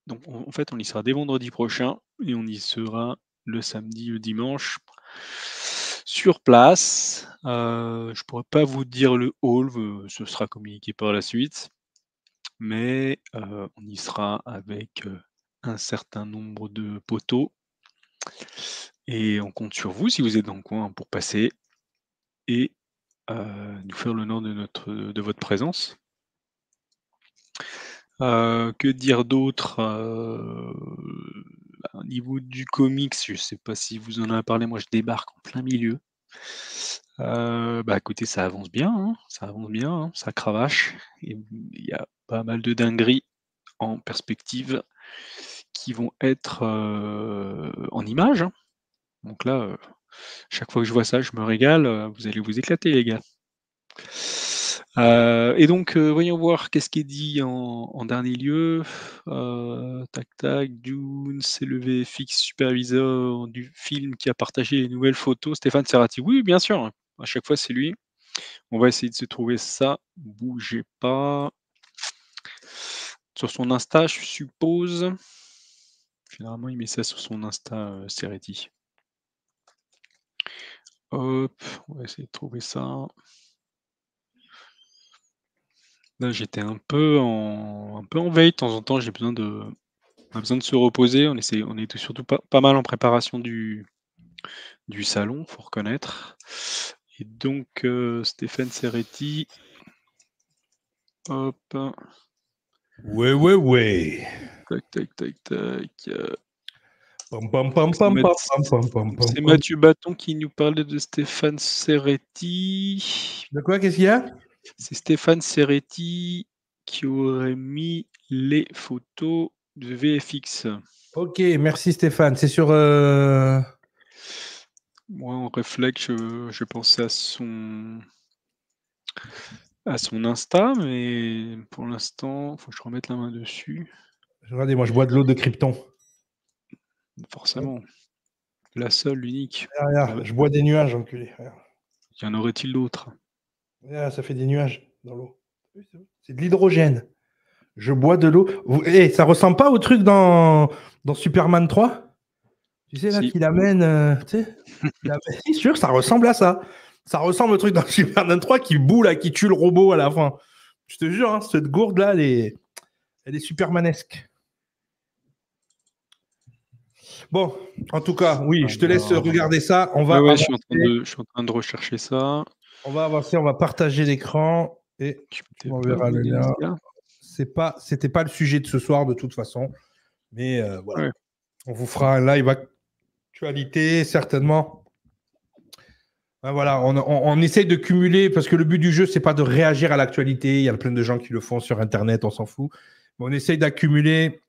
donc en fait, on y sera dès vendredi prochain et on y sera le samedi, le dimanche sur place. Je euh, je pourrais pas vous dire le hall, euh, ce sera communiqué par la suite, mais euh, on y sera avec un certain nombre de poteaux. Et on compte sur vous si vous êtes dans le coin pour passer et nous faire l'honneur de, de votre présence. Euh, que dire d'autre euh, Au niveau du comics, je ne sais pas si vous en avez parlé, moi je débarque en plein milieu. Euh, bah écoutez, ça avance bien, hein, ça avance bien, hein, ça cravache. Il y a pas mal de dingueries en perspective qui vont être en images. Hein. Donc là, chaque fois que je vois ça, je me régale. Vous allez vous éclater, les gars. Euh, et donc, euh, voyons voir qu'est-ce qui est dit en, dernier lieu. Euh, tac tac, Dune c'est le VFX superviseur du film qui a partagé les nouvelles photos. Stéphane Serrati, oui, bien sûr. Hein. À chaque fois, c'est lui. On va essayer de se trouver ça. Bougez pas. Sur son Insta, je suppose. Généralement, il met ça sur son Insta, Serrati. Hop, on va essayer de trouver ça. Là, j'étais un peu en peu en veille de temps en temps. J'ai besoin de on besoin de se reposer. On essaie, on était surtout pas, mal en préparation du du salon, faut reconnaître. Et donc euh, Stéphane Serretti, hop. Ouais ouais ouais. Tac tac tac tac. C'est Mathieu Bâton qui nous parlait de Stéphane Serretti. De quoi Qu'est-ce qu'il y a c'est Stéphane Serretti qui aurait mis les photos de VFX. Ok, merci Stéphane. C'est sur. Euh, moi, en réflexe, je, pensais à son à son Insta, mais pour l'instant, faut que je remette la main dessus. Regardez, moi, je bois de l'eau de Krypton. Forcément. La seule, l'unique. Ah je bois des nuages, enculé. Il y en aurait-il d'autres ah, ça fait des nuages dans l'eau. C'est de l'hydrogène. Je bois de l'eau. Et eh, ça ressemble pas au truc dans, dans Superman 3 Tu sais, là, qui qu'il amène. Euh, tu sais C'est sûr, ça ressemble à ça. Ça ressemble au truc dans Superman 3 qui boule, qui tue le robot à la fin. Je te jure, hein, cette gourde-là, elle est, supermanesque. Bon, en tout cas, oui, ah, je te laisse bah, regarder ça. On va. je suis en train de rechercher ça. On va si on va partager l'écran et on verra le lien. C'est pas, c'était pas le sujet de ce soir de toute façon, mais euh, voilà. On vous fera un live actualité certainement. Ben voilà, on, essaye de cumuler parce que le but du jeu c'est pas de réagir à l'actualité. Il y a plein de gens qui le font sur internet, on s'en fout. Mais on essaye d'accumuler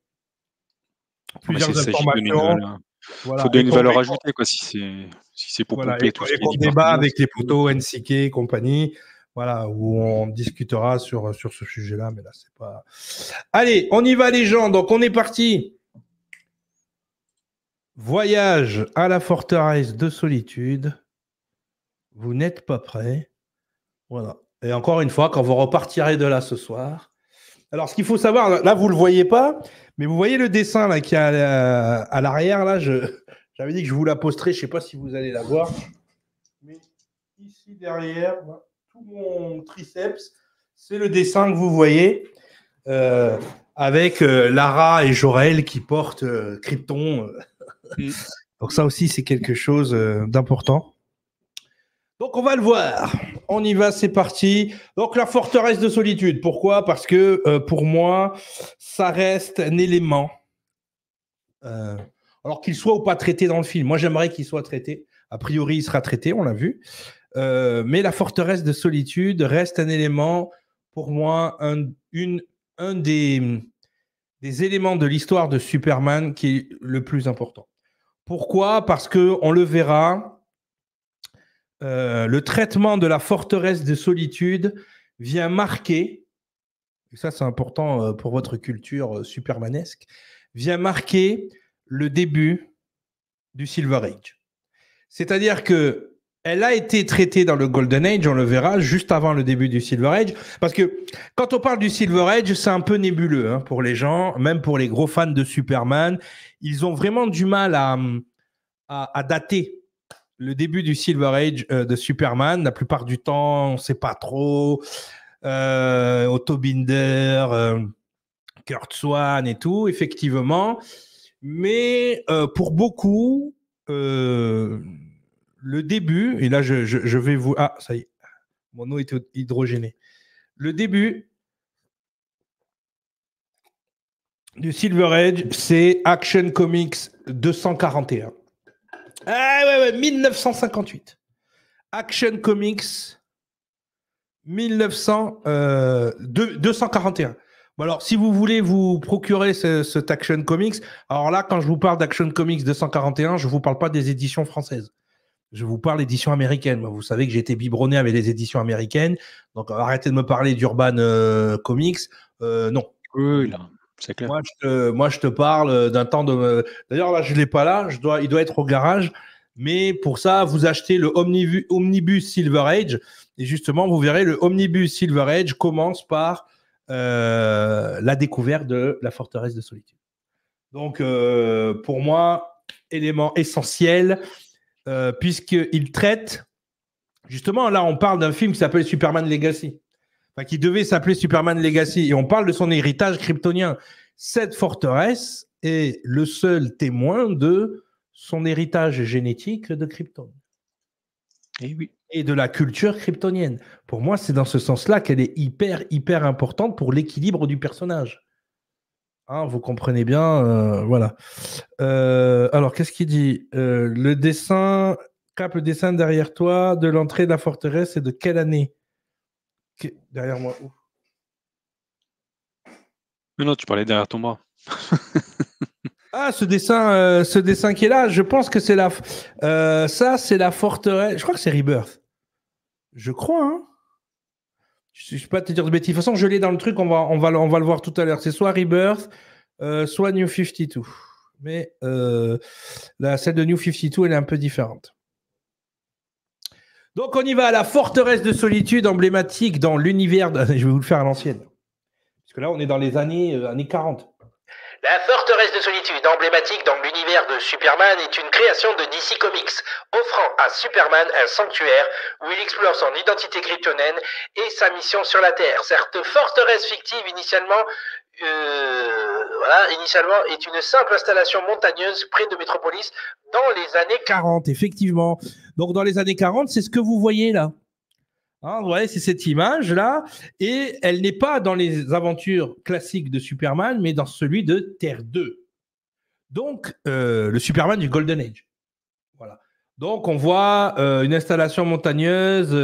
ah, plusieurs informations. Voilà. faut donner une valeur ajoutée quoi, si c'est si pour voilà. pomper et, tout. Et ce débat hein. avec les poteaux NCK et compagnie, voilà, où on discutera sur, sur ce sujet-là, mais là, c'est pas. Allez, on y va, les gens. Donc, on est parti. Voyage à la forteresse de solitude. Vous n'êtes pas prêt. Voilà. Et encore une fois, quand vous repartirez de là ce soir, alors, ce qu'il faut savoir, là, vous ne le voyez pas, mais vous voyez le dessin là, qui est euh, à l'arrière. Là, Je, j'avais dit que je vous la posterai. Je ne sais pas si vous allez la voir. Mais ici, derrière, tout mon triceps, c'est le dessin que vous voyez euh, avec euh, Lara et Jorel qui portent Krypton. Mm. Donc, ça aussi, c'est quelque chose d'important. Donc on va le voir. On y va, c'est parti. Donc la forteresse de solitude. Pourquoi Parce que euh, pour moi, ça reste un élément. Euh, alors qu'il soit ou pas traité dans le film. Moi, j'aimerais qu'il soit traité. A priori, il sera traité, on l'a vu. Euh, mais la forteresse de solitude reste un élément, pour moi, un, des, des éléments de l'histoire de Superman qui est le plus important. Pourquoi Parce que on le verra, euh, le traitement de la forteresse de solitude vient marquer, et ça c'est important euh, pour votre culture euh, supermanesque, vient marquer le début du Silver Age. C'est-à-dire que elle a été traitée dans le Golden Age, on le verra, juste avant le début du Silver Age. Parce que quand on parle du Silver Age, c'est un peu nébuleux hein, pour les gens, même pour les gros fans de Superman. Ils ont vraiment du mal à, à dater le début du Silver Age euh, de Superman. La plupart du temps, on ne sait pas trop. Euh, Otto Binder, euh, Kurt Swan et tout, effectivement. Mais pour beaucoup, le début, et là je, je, vais vous... Ah, ça y est, mon eau est hydrogénée. Le début du Silver Age, c'est Action Comics 241. Ah ouais, ouais, 1958. Action Comics 1900, 241. Euh, bon alors, si vous voulez vous procurer ce, cet Action Comics, alors là, quand je vous parle d'Action Comics 241, je ne vous parle pas des éditions françaises. Je vous parle d'éditions américaines. Vous savez que j'ai été biberonné avec les éditions américaines. Donc, arrêtez de me parler d'Urban euh, Comics. Euh, non. Oui, là. Moi, je te, parle euh, d'un temps de. Euh, d'ailleurs, là, je ne l'ai pas là. Je dois, il doit être au garage. Mais pour ça, vous achetez le Omnibus, Silver Age. Et justement, vous verrez, le Omnibus Silver Age commence par euh, la découverte de la forteresse de solitude. Donc, pour moi, élément essentiel, puisqu'il traite. Justement, là, on parle d'un film qui s'appelle Superman Legacy qui devait s'appeler Superman Legacy. Et on parle de son héritage kryptonien. Cette forteresse est le seul témoin de son héritage génétique de Krypton. Et, eh et de la culture kryptonienne. Pour moi, c'est dans ce sens-là qu'elle est hyper, hyper importante pour l'équilibre du personnage. Hein, vous comprenez bien, euh, voilà. Euh, alors, qu'est-ce qu'il dit euh, Le dessin, cap le dessin derrière toi de l'entrée de la forteresse, et de quelle année Derrière moi, où non, tu parlais derrière ton bras. ah, ce dessin, euh, ce dessin qui est là, je pense que c'est la. Euh, ça, c'est la forteresse. Je crois que c'est Rebirth. Je crois, hein. Je ne sais pas te dire de bêtises. De toute façon, je l'ai dans le truc, on va, on va, on va le voir tout à l'heure. C'est soit Rebirth, euh, soit New 52. Mais la, celle de New 52, elle est un peu différente. Donc on y va à la forteresse de solitude emblématique dans l'univers. De... Je vais vous le faire à l'ancienne. Parce que là, on est dans les années, euh, années 40. La forteresse de solitude emblématique dans l'univers de Superman est une création de DC Comics, offrant à Superman un sanctuaire où il explore son identité kryptonienne et sa mission sur la Terre. Cette forteresse fictive, initialement euh, voilà, initialement, est une simple installation montagneuse près de Métropolis dans les années 40, effectivement. Donc, dans les années 40, c'est ce que vous voyez là. Hein, vous voyez, c'est cette image-là. Et elle n'est pas dans les aventures classiques de Superman, mais dans celui de Terre 2. Donc, euh, le Superman du Golden Age. Voilà. Donc, on voit euh, une installation montagneuse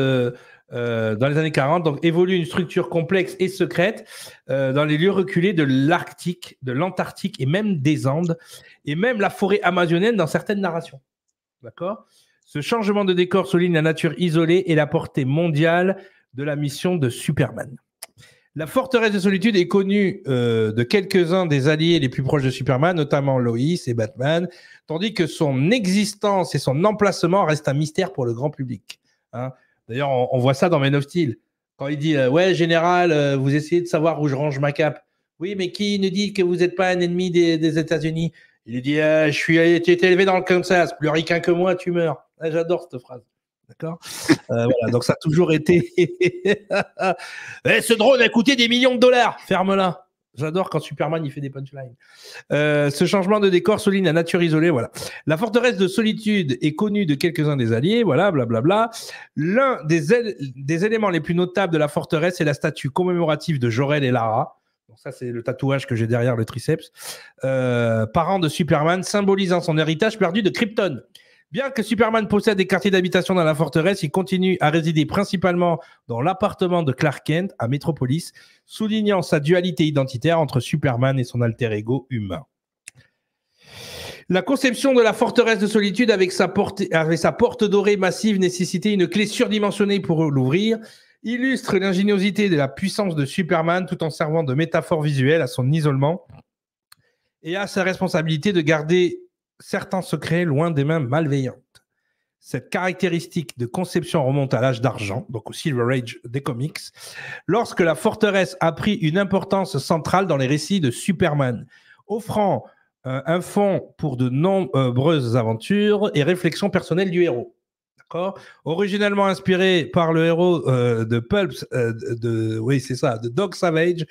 euh, dans les années 40, donc évolue une structure complexe et secrète euh, dans les lieux reculés de l'Arctique, de l'Antarctique et même des Andes, et même la forêt amazonienne dans certaines narrations. D'accord Ce changement de décor souligne la nature isolée et la portée mondiale de la mission de Superman. La forteresse de solitude est connue euh, de quelques-uns des alliés les plus proches de Superman, notamment Lois et Batman, tandis que son existence et son emplacement restent un mystère pour le grand public. Hein. D'ailleurs, on, voit ça dans Men of Steel. Quand il dit euh, Ouais, général, euh, vous essayez de savoir où je range ma cape. Oui, mais qui ne dit que vous n'êtes pas un ennemi des, États-Unis Il lui dit euh, Je suis été élevé dans le Kansas, plus ricain que moi, tu meurs. Ah, j'adore cette phrase. D'accord voilà, Donc, ça a toujours été. Eh, ce drone a coûté des millions de dollars. Ferme-la. J'adore quand Superman il fait des punchlines. Euh, ce changement de décor souligne la nature isolée. Voilà. La forteresse de solitude est connue de quelques-uns des alliés. Voilà, blablabla. L'un des, des, éléments les plus notables de la forteresse est la statue commémorative de Jorel et Lara. Donc ça, c'est le tatouage que j'ai derrière le triceps. Euh, parent de Superman, symbolisant son héritage perdu de Krypton. Bien que Superman possède des quartiers d'habitation dans la forteresse, il continue à résider principalement dans l'appartement de Clark Kent à Metropolis, soulignant sa dualité identitaire entre Superman et son alter ego humain. La conception de la forteresse de solitude avec sa, porte, dorée massive nécessitait une clé surdimensionnée pour l'ouvrir, illustre l'ingéniosité de la puissance de Superman tout en servant de métaphore visuelle à son isolement et à sa responsabilité de garder certains secrets loin des mains malveillantes. Cette caractéristique de conception remonte à l'âge d'argent, donc au Silver Age des comics, lorsque la forteresse a pris une importance centrale dans les récits de Superman, offrant euh, un fond pour de nombreuses aventures et réflexions personnelles du héros. Originellement inspiré par le héros euh, de Pulp, euh, de, oui, c'est ça, de Doc Savage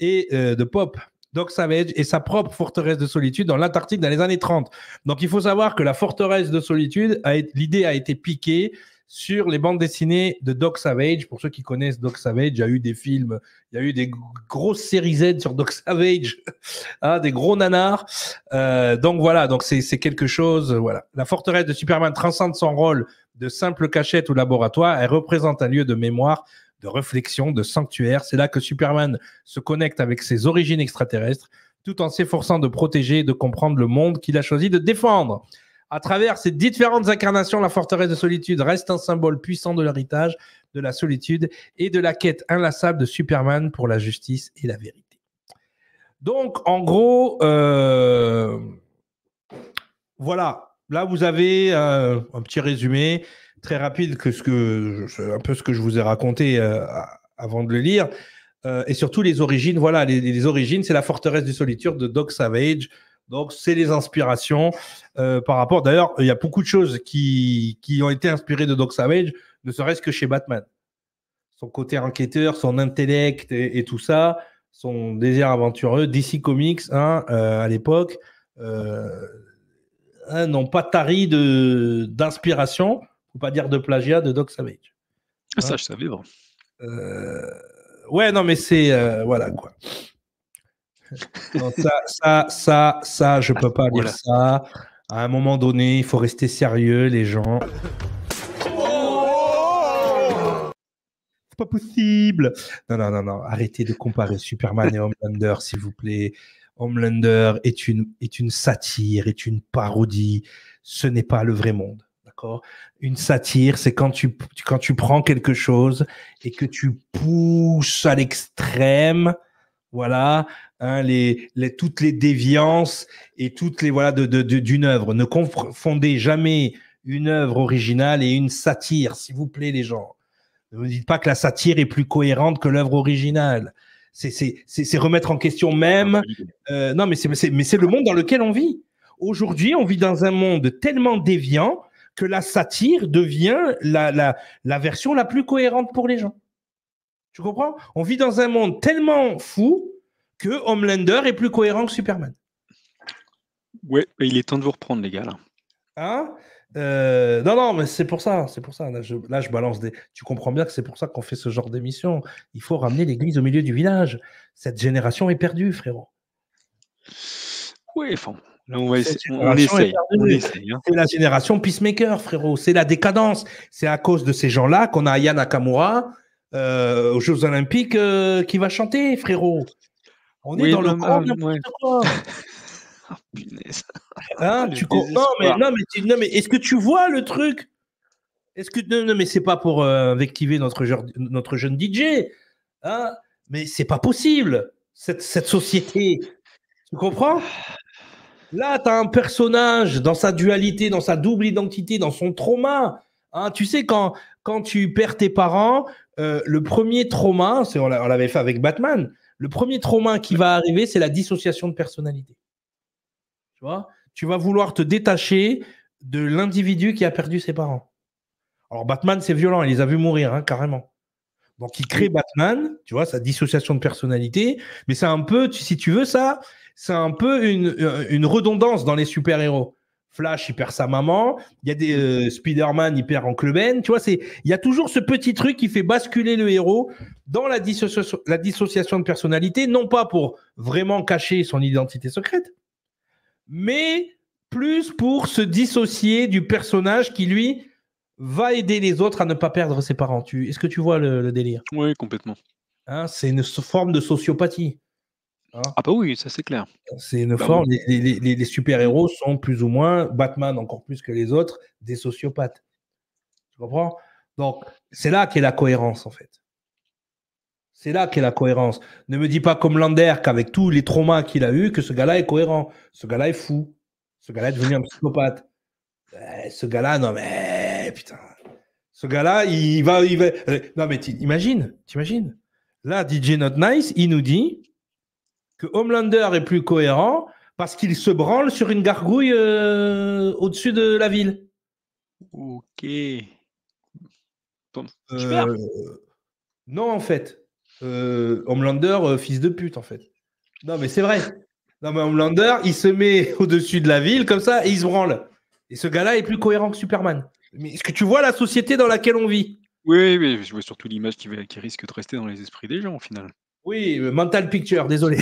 et de Pop, Doc Savage et sa propre forteresse de solitude dans l'Antarctique dans les années 30. Donc il faut savoir que la forteresse de solitude, l'idée a été piquée sur les bandes dessinées de Doc Savage. Pour ceux qui connaissent Doc Savage, il y a eu des films, il y a eu des grosses séries Z sur Doc Savage, hein, des gros nanars. Euh, donc voilà, donc c'est quelque chose. Voilà, la forteresse de Superman transcende son rôle de simple cachette ou laboratoire. Elle représente un lieu de mémoire de réflexion, de sanctuaire. C'est là que Superman se connecte avec ses origines extraterrestres, tout en s'efforçant de protéger et de comprendre le monde qu'il a choisi de défendre. À travers ses différentes incarnations, la forteresse de solitude reste un symbole puissant de l'héritage, de la solitude et de la quête inlassable de Superman pour la justice et la vérité. Donc, en gros, euh, voilà. Là, vous avez euh, un petit résumé très rapide que ce que un peu ce que je vous ai raconté euh, avant de le lire. Euh, et surtout les origines, voilà, les, les origines, c'est la forteresse du solitude de Doc Savage. Donc, c'est les inspirations euh, par rapport. D'ailleurs, il y a beaucoup de choses qui, qui ont été inspirées de Doc Savage, ne serait-ce que chez Batman. Son côté enquêteur, son intellect et, tout ça, son désir aventureux, DC Comics hein, à l'époque, hein, n'ont pas tari d'inspiration faut pas dire de plagiat de Doc Savage. Ah, hein ça, je savais, bon. Euh, ouais, non, mais c'est. Euh, voilà, quoi. ça, ça, ça, ça, je ah, peux pas dire ça. À un moment donné, il faut rester sérieux, les gens. c'est pas possible. Non, non, non, non. Arrêtez de comparer Superman et Homelander, s'il vous plaît. Homelander est une, est une satire, est une parodie. Ce n'est pas le vrai monde. Une satire, c'est quand tu, quand tu prends quelque chose et que tu pousses à l'extrême, voilà, hein, les, les, toutes les déviances et toutes les voilà d'une de, de, œuvre. Ne confondez jamais une œuvre originale et une satire, s'il vous plaît, les gens. Ne vous dites pas que la satire est plus cohérente que l'œuvre originale. C'est remettre en question même. Ah, euh, non, mais c'est le monde dans lequel on vit. Aujourd'hui, on vit dans un monde tellement déviant que la satire devient la, version la plus cohérente pour les gens. Tu comprends On vit dans un monde tellement fou que Homelander est plus cohérent que Superman. Ouais, il est temps de vous reprendre, les gars. Là. Hein euh, non, non, mais c'est pour ça, c'est pour ça. Là je, balance des. Tu comprends bien que c'est pour ça qu'on fait ce genre d'émission. Il faut ramener l'église au milieu du village. Cette génération est perdue, frérot. Oui, enfin, on, hein. C'est la génération peacemaker, frérot. C'est la décadence. C'est à cause de ces gens-là qu'on a Yann Nakamura euh, aux Jeux Olympiques euh, qui va chanter, frérot. On est dans le non, mais, est-ce que tu vois le truc Est-ce que non, mais c'est pas pour euh, vectiver notre, notre jeune DJ, hein mais c'est pas possible cette, cette société. Tu comprends Là, tu as un personnage dans sa dualité, dans sa double identité, dans son trauma. Hein, tu sais, quand, quand tu perds tes parents, euh, le premier trauma, on l'avait fait avec Batman, le premier trauma qui va arriver, c'est la dissociation de personnalité. Tu vois Tu vas vouloir te détacher de l'individu qui a perdu ses parents. Alors, Batman, c'est violent, il les a vus mourir, hein, carrément. Donc, il crée Batman, tu vois, sa dissociation de personnalité. Mais c'est un peu, si tu veux, ça, c'est un peu euh, une, redondance dans les super-héros. Flash, il perd sa maman. Il y a des euh, Spider-Man, il perd Uncle ben. Tu vois, c'est, il y a toujours ce petit truc qui fait basculer le héros dans la, la dissociation de personnalité, non pas pour vraiment cacher son identité secrète, mais plus pour se dissocier du personnage qui, lui, va aider les autres à ne pas perdre ses parents. est-ce que tu vois le, délire Oui, complètement. Hein, c'est une forme de sociopathie. Hein ah bah oui, ça c'est clair. C'est une bah forme. Les, super-héros sont plus ou moins, Batman encore plus que les autres, des sociopathes. Tu comprends Donc, c'est là qu'est la cohérence, en fait. C'est là qu'est la cohérence. Ne me dis pas comme Lander qu'avec tous les traumas qu'il a eu, que ce gars-là est cohérent. Ce gars-là est fou. Ce gars-là est devenu un psychopathe. Eh, ce gars-là, non mais putain. Ce gars-là, il va, il va. Euh, non mais Là, DJ Not Nice, il nous dit que Homelander est plus cohérent parce qu'il se branle sur une gargouille euh, au-dessus de la ville. Ok. Euh, non, en fait. Euh, Homelander, fils de pute, en fait. Non, mais c'est vrai. Non, mais Homelander, il se met au-dessus de la ville comme ça et il se branle. Et ce gars-là est plus cohérent que Superman. Mais est-ce que tu vois la société dans laquelle on vit Oui, oui, je vois surtout l'image qui, qui risque de rester dans les esprits des gens, au final. Oui, euh, Mental Picture, désolé.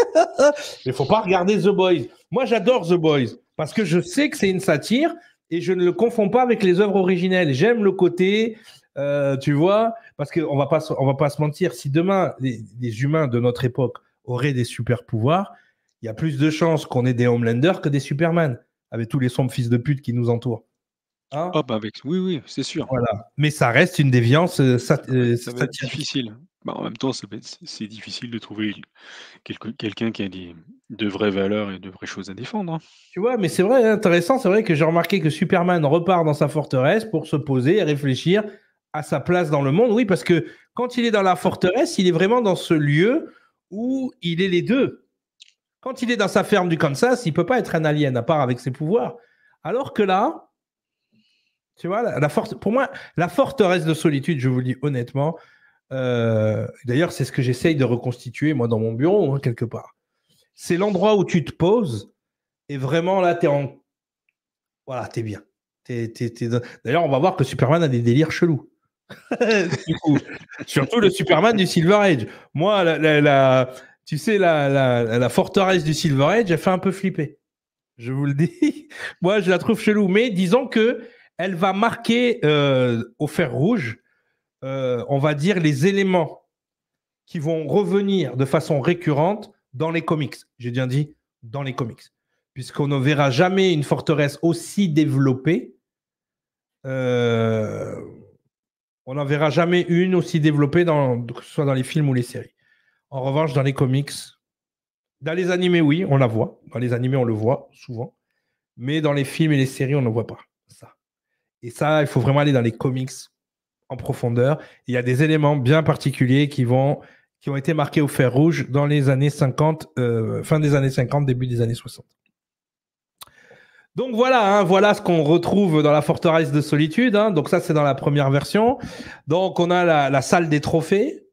Mais faut pas regarder The Boys. Moi, j'adore The Boys parce que je sais que c'est une satire et je ne le confonds pas avec les œuvres originelles. J'aime le côté, euh, tu vois, parce qu'on va pas, on va pas se mentir. Si demain les, humains de notre époque auraient des super pouvoirs, il y a plus de chances qu'on ait des Homelanders que des Superman avec tous les sombres fils de pute qui nous entourent. Hein oh, bah, avec, oui, oui, c'est sûr. Voilà. Mais ça reste une déviance euh, euh, ça, difficile. Bah, en même temps, c'est difficile de trouver quelqu'un qui a des, de vraies valeurs et de vraies choses à défendre. Hein. Tu vois, mais c'est vrai, hein, intéressant. C'est vrai que j'ai remarqué que Superman repart dans sa forteresse pour se poser et réfléchir à sa place dans le monde. Oui, parce que quand il est dans la forteresse, il est vraiment dans ce lieu où il est les deux. Quand il est dans sa ferme du Kansas, il peut pas être un alien à part avec ses pouvoirs. Alors que là, tu vois, la, pour moi, la forteresse de solitude, je vous le dis honnêtement, euh, d'ailleurs, c'est ce que j'essaye de reconstituer, moi, dans mon bureau, hein, quelque part. C'est l'endroit où tu te poses et vraiment, là, t'es en... Voilà, es bien. D'ailleurs, on va voir que Superman a des délires chelous. surtout le Superman du Silver Age. Moi, la, tu sais, la, forteresse du Silver Age, elle fait un peu flipper. Je vous le dis. Moi, je la trouve chelou. Mais disons que elle va marquer euh, au fer rouge, euh, on va dire, les éléments qui vont revenir de façon récurrente dans les comics. J'ai bien dit dans les comics. Puisqu'on ne verra jamais une forteresse aussi développée. Euh, on n'en verra jamais une aussi développée, dans, que ce soit dans les films ou les séries. En revanche, dans les comics, dans les animés, oui, on la voit. Dans les animés, on le voit souvent. Mais dans les films et les séries, on ne voit pas ça. Et ça, il faut vraiment aller dans les comics en profondeur. Il y a des éléments bien particuliers qui vont qui ont été marqués au fer rouge dans les années 50, euh, fin des années 50, début des années 60. Donc voilà, hein, voilà ce qu'on retrouve dans la forteresse de solitude. Hein. Donc ça, c'est dans la première version. Donc on a la, la salle des trophées,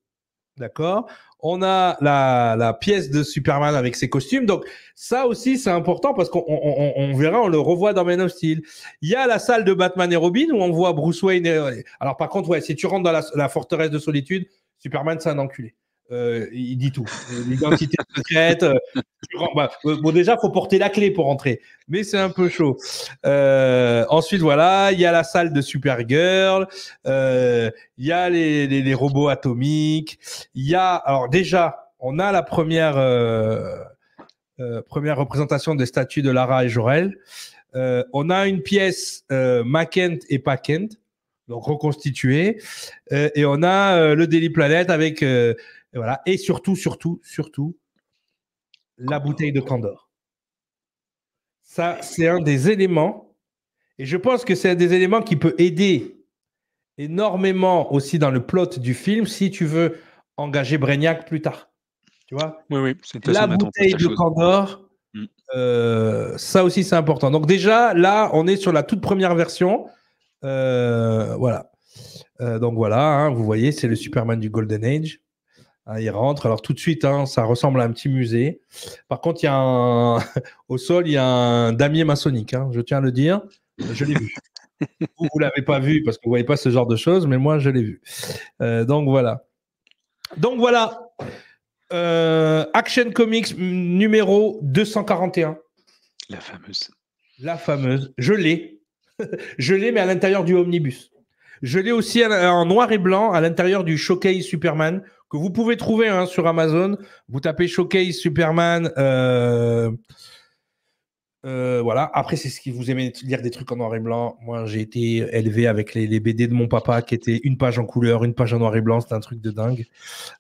d'accord. On a la, pièce de Superman avec ses costumes. Donc ça aussi, c'est important parce qu'on verra, on le revoit dans Man of Steel. Il y a la salle de Batman et Robin où on voit Bruce Wayne. Et... Alors par contre, ouais, si tu rentres dans la, la forteresse de solitude, Superman, c'est un enculé. Euh, il dit tout. Euh, l'identité secrète. Euh, bah, bon, déjà, faut porter la clé pour entrer, mais c'est un peu chaud. ensuite, voilà, il y a la salle de Supergirl, il y a les, robots atomiques, il y a. Alors déjà, on a la première première représentation des statues de Lara et Jorel. Euh, on a une pièce euh, Mackent et Packent, donc reconstituée. Euh, et on a le Daily Planet avec et voilà. Et surtout, surtout, surtout, la bouteille de Candor. Ça, c'est un des éléments. Et je pense que c'est un des éléments qui peut aider énormément aussi dans le plot du film si tu veux engager Breignac plus tard. Tu vois Oui, oui. la bouteille de Candor, mm. euh, ça aussi, c'est important. Donc, déjà, là, on est sur la toute première version. Euh, voilà. Euh, donc, voilà, hein, vous voyez, c'est le Superman du Golden Age. Hein, il rentre. Alors tout de suite, hein, ça ressemble à un petit musée. Par contre, il y a au sol, il y a un damier maçonnique. Hein, je tiens à le dire. Je l'ai vu. vous ne l'avez pas vu parce que vous ne voyez pas ce genre de choses, mais moi, je l'ai vu. Euh, donc voilà. Donc voilà. Euh, Action Comics numéro 241. La fameuse. La fameuse. Je l'ai. je l'ai, mais à l'intérieur du omnibus. Je l'ai aussi en noir et blanc à l'intérieur du Showcase Superman que vous pouvez trouver hein, sur Amazon. Vous tapez Showcase Superman. Euh, euh, voilà. Après, c'est ce qui vous aimez lire des trucs en noir et blanc. Moi, j'ai été élevé avec les, BD de mon papa qui étaient une page en couleur, une page en noir et blanc. c'est un truc de dingue. et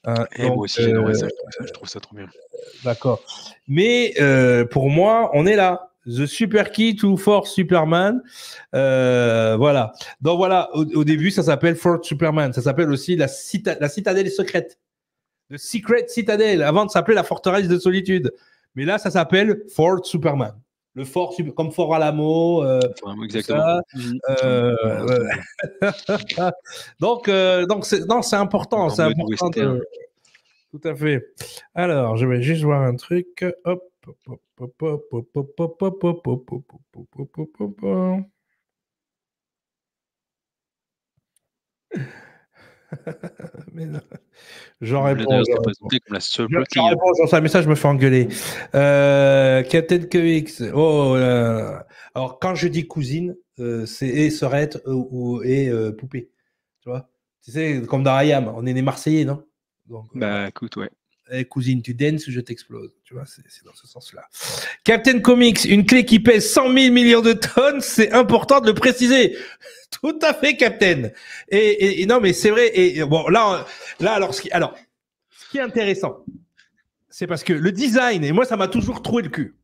hein, eh, moi aussi, j'ai ça, ça, euh, je trouve ça, trop bien. D'accord. Mais pour moi, on est là. The Super Kit ou Fort Superman. Euh, voilà. Donc voilà, au, début, ça s'appelle Fort Superman. Ça s'appelle aussi la, citadelle secrète. The Secret Citadel. Avant, ça s'appelait la forteresse de solitude. Mais là, ça s'appelle Fort Superman. Le fort, comme Fort Alamo. Euh, exactement. Mhm. Euh, donc, donc c'est important. C'est important. Tout à fait. Alors, je vais juste voir un truc. Hop. mais non. J'en réponds. J'en ça message, je me fais engueuler. Euh, Captain QX. Oh, là. alors quand je dis cousine, euh, c'est et sœurette euh, ou et euh, poupée. Tu vois Tu sais, comme dans Ayam, on est des Marseillais, non bah écoute, ouais. Eh, cousine, tu dances ou je t'explose. Tu vois, c'est dans ce sens-là. Captain Comics, une clé qui pèse 100 000 millions de tonnes, c'est important de le préciser. Tout à fait, Captain. Et, non, mais c'est vrai. Et bon, là, là, alors, ce qui, alors, qui est intéressant, c'est parce que le design, et moi, ça m'a toujours troué le cul.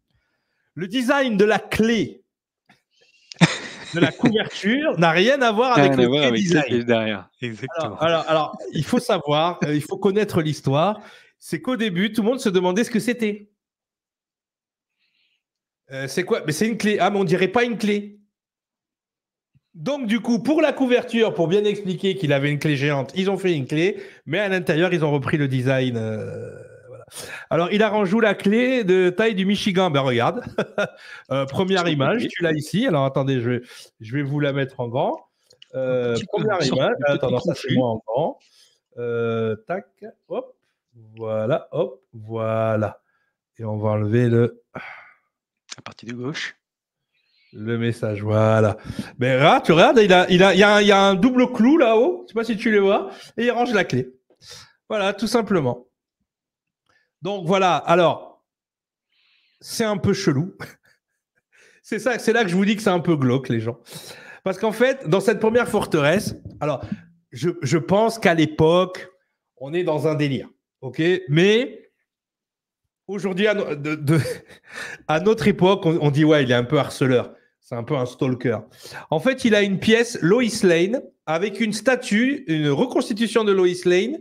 Le design de la clé de la couverture n'a rien à voir avec le design. derrière. Exactement. alors, alors, il faut savoir, euh, il faut connaître l'histoire c'est qu'au début, tout le monde se demandait ce que c'était. Euh, c'est quoi Mais c'est une clé. Ah, mais on dirait pas une clé. Donc, du coup, pour la couverture, pour bien expliquer qu'il avait une clé géante, ils ont fait une clé, mais à l'intérieur, ils ont repris le design. Euh, Alors, il a où la clé de taille du Michigan Ben, regarde. Euh, première image, tu l'as ici. Alors, attendez, je je vais vous la mettre en grand. première image. Attends, ça, c'est moi en grand. tac, hop. Voilà, hop, voilà. Et on va enlever le. La partie de gauche. Le message, voilà. Mais là, tu regardes, il, il, il, y a, un double clou là-haut. Je sais pas si tu les vois. Et il range la clé. Voilà, tout simplement. Donc voilà. Alors, c'est un peu chelou. c'est ça, c'est là que je vous dis que c'est un peu glauque, les gens. Parce qu'en fait, dans cette première forteresse, alors, je pense qu'à l'époque, on est dans un délire. Mais aujourd'hui, à, notre époque, on, dit ouais, il est un peu harceleur. C'est un peu un stalker. En fait, il a une pièce Lois Lane avec une statue, une reconstitution de Lois Lane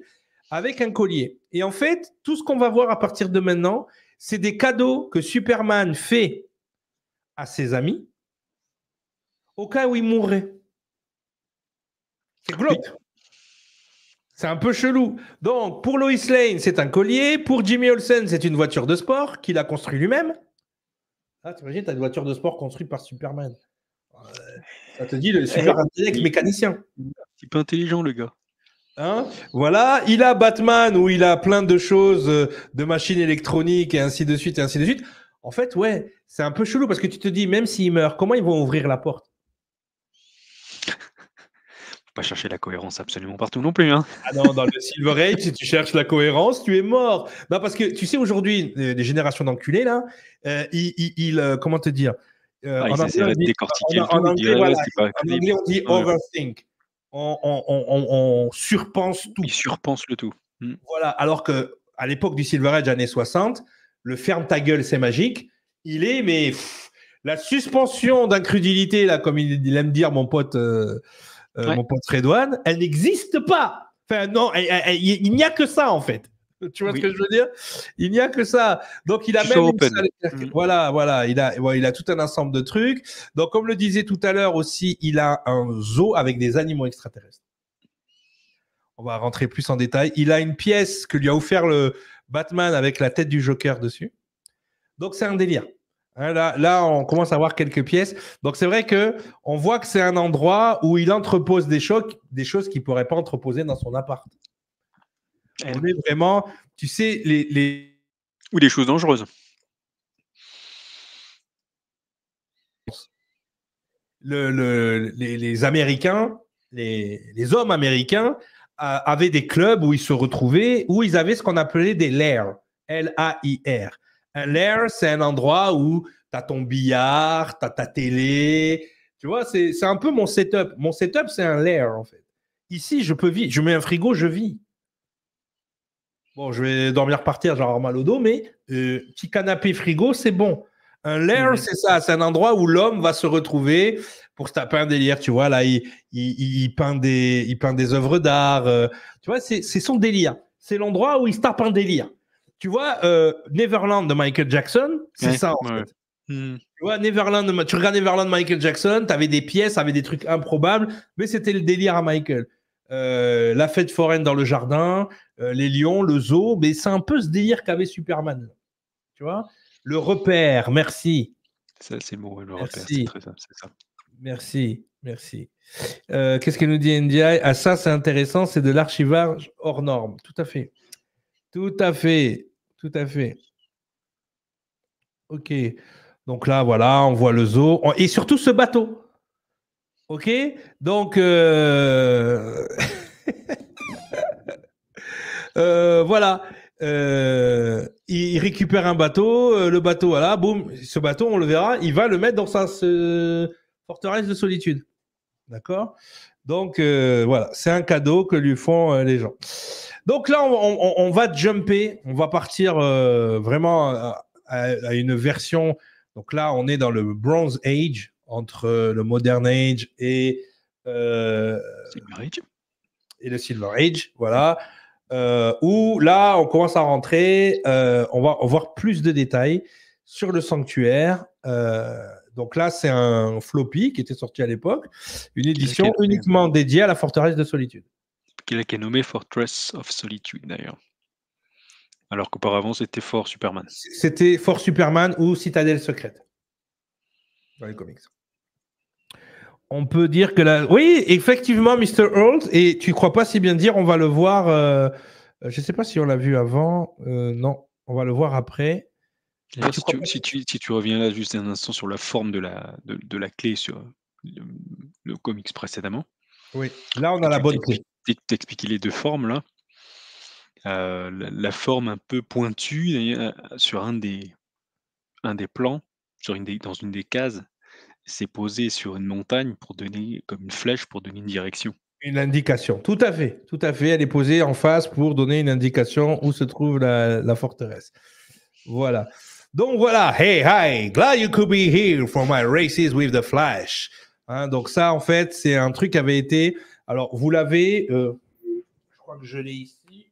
avec un collier. Et en fait, tout ce qu'on va voir à partir de maintenant, c'est des cadeaux que Superman fait à ses amis au cas où il mourrait. C'est glauque. C'est un peu chelou. Donc, pour Lois Lane, c'est un collier. Pour Jimmy Olsen, c'est une voiture de sport qu'il a construit lui-même. Ah, t'imagines, t'as une voiture de sport construite par Superman. Euh, ça te dit le eh, super intellect mécanicien. Un petit peu intelligent, le gars. Hein voilà, il a Batman où il a plein de choses, euh, de machines électroniques et ainsi de suite et ainsi de suite. En fait, ouais, c'est un peu chelou parce que tu te dis, même s'il meurt, comment ils vont ouvrir la porte pas chercher la cohérence absolument partout non plus. Hein. Ah dans le Silver Age, si tu cherches la cohérence, tu es mort. bah parce que tu sais, aujourd'hui, des générations d'enculés, là, euh, ils, euh, comment te dire euh, décortiquer en, anglais, on dit overthink. On, surpense tout. Ils surpensent le tout. Hmm. Voilà, alors que à l'époque du Silver Age, années 60, le ferme ta gueule, c'est magique. Il est, mais la suspension d'incrédulité, là, comme il, aime dire mon pote. Euh, euh, mon pote Redouane, elle n'existe pas. Enfin, non, il n'y a que ça, en fait. Tu vois ce que je veux dire Il n'y a que ça. Donc il a même mm. voilà, voilà, il a, il a tout un ensemble de trucs. Donc comme le disait tout à l'heure aussi, il a un zoo avec des animaux extraterrestres. On va rentrer plus en détail. Il a une pièce que lui a offert le Batman avec la tête du Joker dessus. Donc c'est un délire. Hein, là, on commence à voir quelques pièces. Donc, c'est vrai que on voit que c'est un endroit où il entrepose des choses, des choses qu'il ne pourrait pas entreposer dans son appart. Eh on est vraiment, tu sais, les, Ou des choses dangereuses. les, Américains, les, hommes américains avaient des clubs où ils se retrouvaient, où ils avaient ce qu'on appelait des lairs. L-A-I-R. Un L'air, c'est un endroit où tu as ton billard, tu as ta télé. Tu vois, c'est un peu mon setup. Mon setup, c'est un lair, en fait. Ici, je peux vivre. Je mets un frigo, je vis. Bon, je vais dormir partir, j'aurai genre mal au dos, mais euh, petit canapé frigo, c'est bon. Un lair, c'est ça. C'est un endroit où l'homme va se retrouver pour se taper un délire. Tu vois, là, il, il, peint, des, il peint des œuvres d'art. Euh. tu vois, c'est son délire. C'est l'endroit où il se tape un délire tu vois, euh, Neverland de Michael Jackson, c'est ça en fait. Hmm. Tu vois, Neverland, tu regardes Neverland de Michael Jackson, t'avais des pièces, t'avais des trucs improbables, mais c'était le délire à Michael. Euh, la fête foraine dans le jardin, euh, les lions, le zoo, mais c'est un peu ce délire qu'avait Superman. Tu vois Le repère, merci. Ça, c'est beau, le merci. repère, c'est ça. Merci, merci. Qu'est-ce que nous dit NDI Ah, ça, c'est intéressant, c'est de l'archivage hors norme. Tout à fait. Tout à fait, tout à fait. Ok, donc là, voilà, on voit le zoo et surtout ce bateau. Ok, donc euh, euh, voilà. Euh, il récupère un bateau, le bateau, voilà, boum, ce bateau, on le verra, il va le mettre dans sa forteresse de solitude. D'accord donc euh, voilà, c'est un cadeau que lui font euh, les gens. Donc là, on, va jumper, on va partir euh, vraiment à, une version. Donc là, on est dans le Bronze Age, entre le Modern Age et, et le Silver Age. Voilà. où là, on commence à rentrer, on va voir plus de détails sur le sanctuaire. Donc là, c'est un floppy qui était sorti à l'époque, une édition uniquement dédiée à la forteresse de solitude. Qui est nommée Fortress of Solitude d'ailleurs. Alors qu'auparavant, c'était Fort Superman. C'était Fort Superman ou Citadelle secrète dans comics. On peut dire que là. La... Oui, effectivement, Mr. Holt, et tu ne crois pas si bien dire, on va le voir. Euh, euh, je ne sais pas si on l'a vu avant. Euh, non, on va le voir après si, tu, si, tu, reviens là juste un instant sur la forme de la, de, de la clé sur le, comics précédemment. Oui, là on a la bonne clé. T'expliquer les deux formes là. Euh, la, forme un peu pointue euh, sur un des, un des plans, sur une dans une des cases, c'est posé sur une montagne pour donner comme une flèche pour donner une direction. Une indication, tout à fait, tout à fait. Elle est posée en face pour donner une indication où se trouve la, la forteresse. Voilà. Donc voilà, hey, hi, glad you could be here for my races with the Flash. Hein, donc ça, en fait, c'est un truc qui avait été. Alors, vous l'avez. Euh, je crois que je l'ai ici.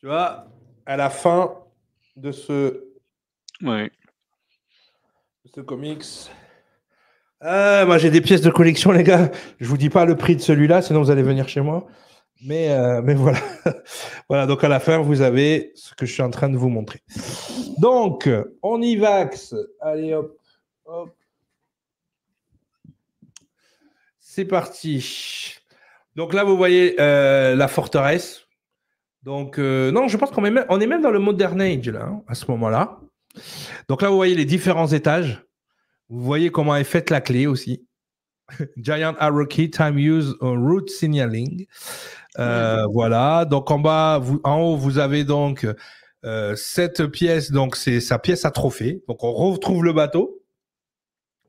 Tu vois, à la fin de ce. Ouais. De ce comics. Euh, moi, j'ai des pièces de collection, les gars. Je vous dis pas le prix de celui-là, sinon vous allez venir chez moi. Euh, mais, voilà. voilà, donc à la fin, vous avez ce que je suis en train de vous montrer. Donc, on y va. Allez, hop, hop. C'est parti. Donc là, vous voyez euh, la forteresse. Donc, euh, non, je pense qu'on est, même, dans le Modern Age, là, hein, à ce moment-là. Donc là, vous voyez les différents étages. Vous voyez comment est faite la clé aussi. Giant Arrow Key, Time Use, Route Signaling. Euh, voilà. Donc en bas, vous, en haut, vous avez donc cette euh, pièce. Donc c'est sa pièce à trophée. Donc on retrouve le bateau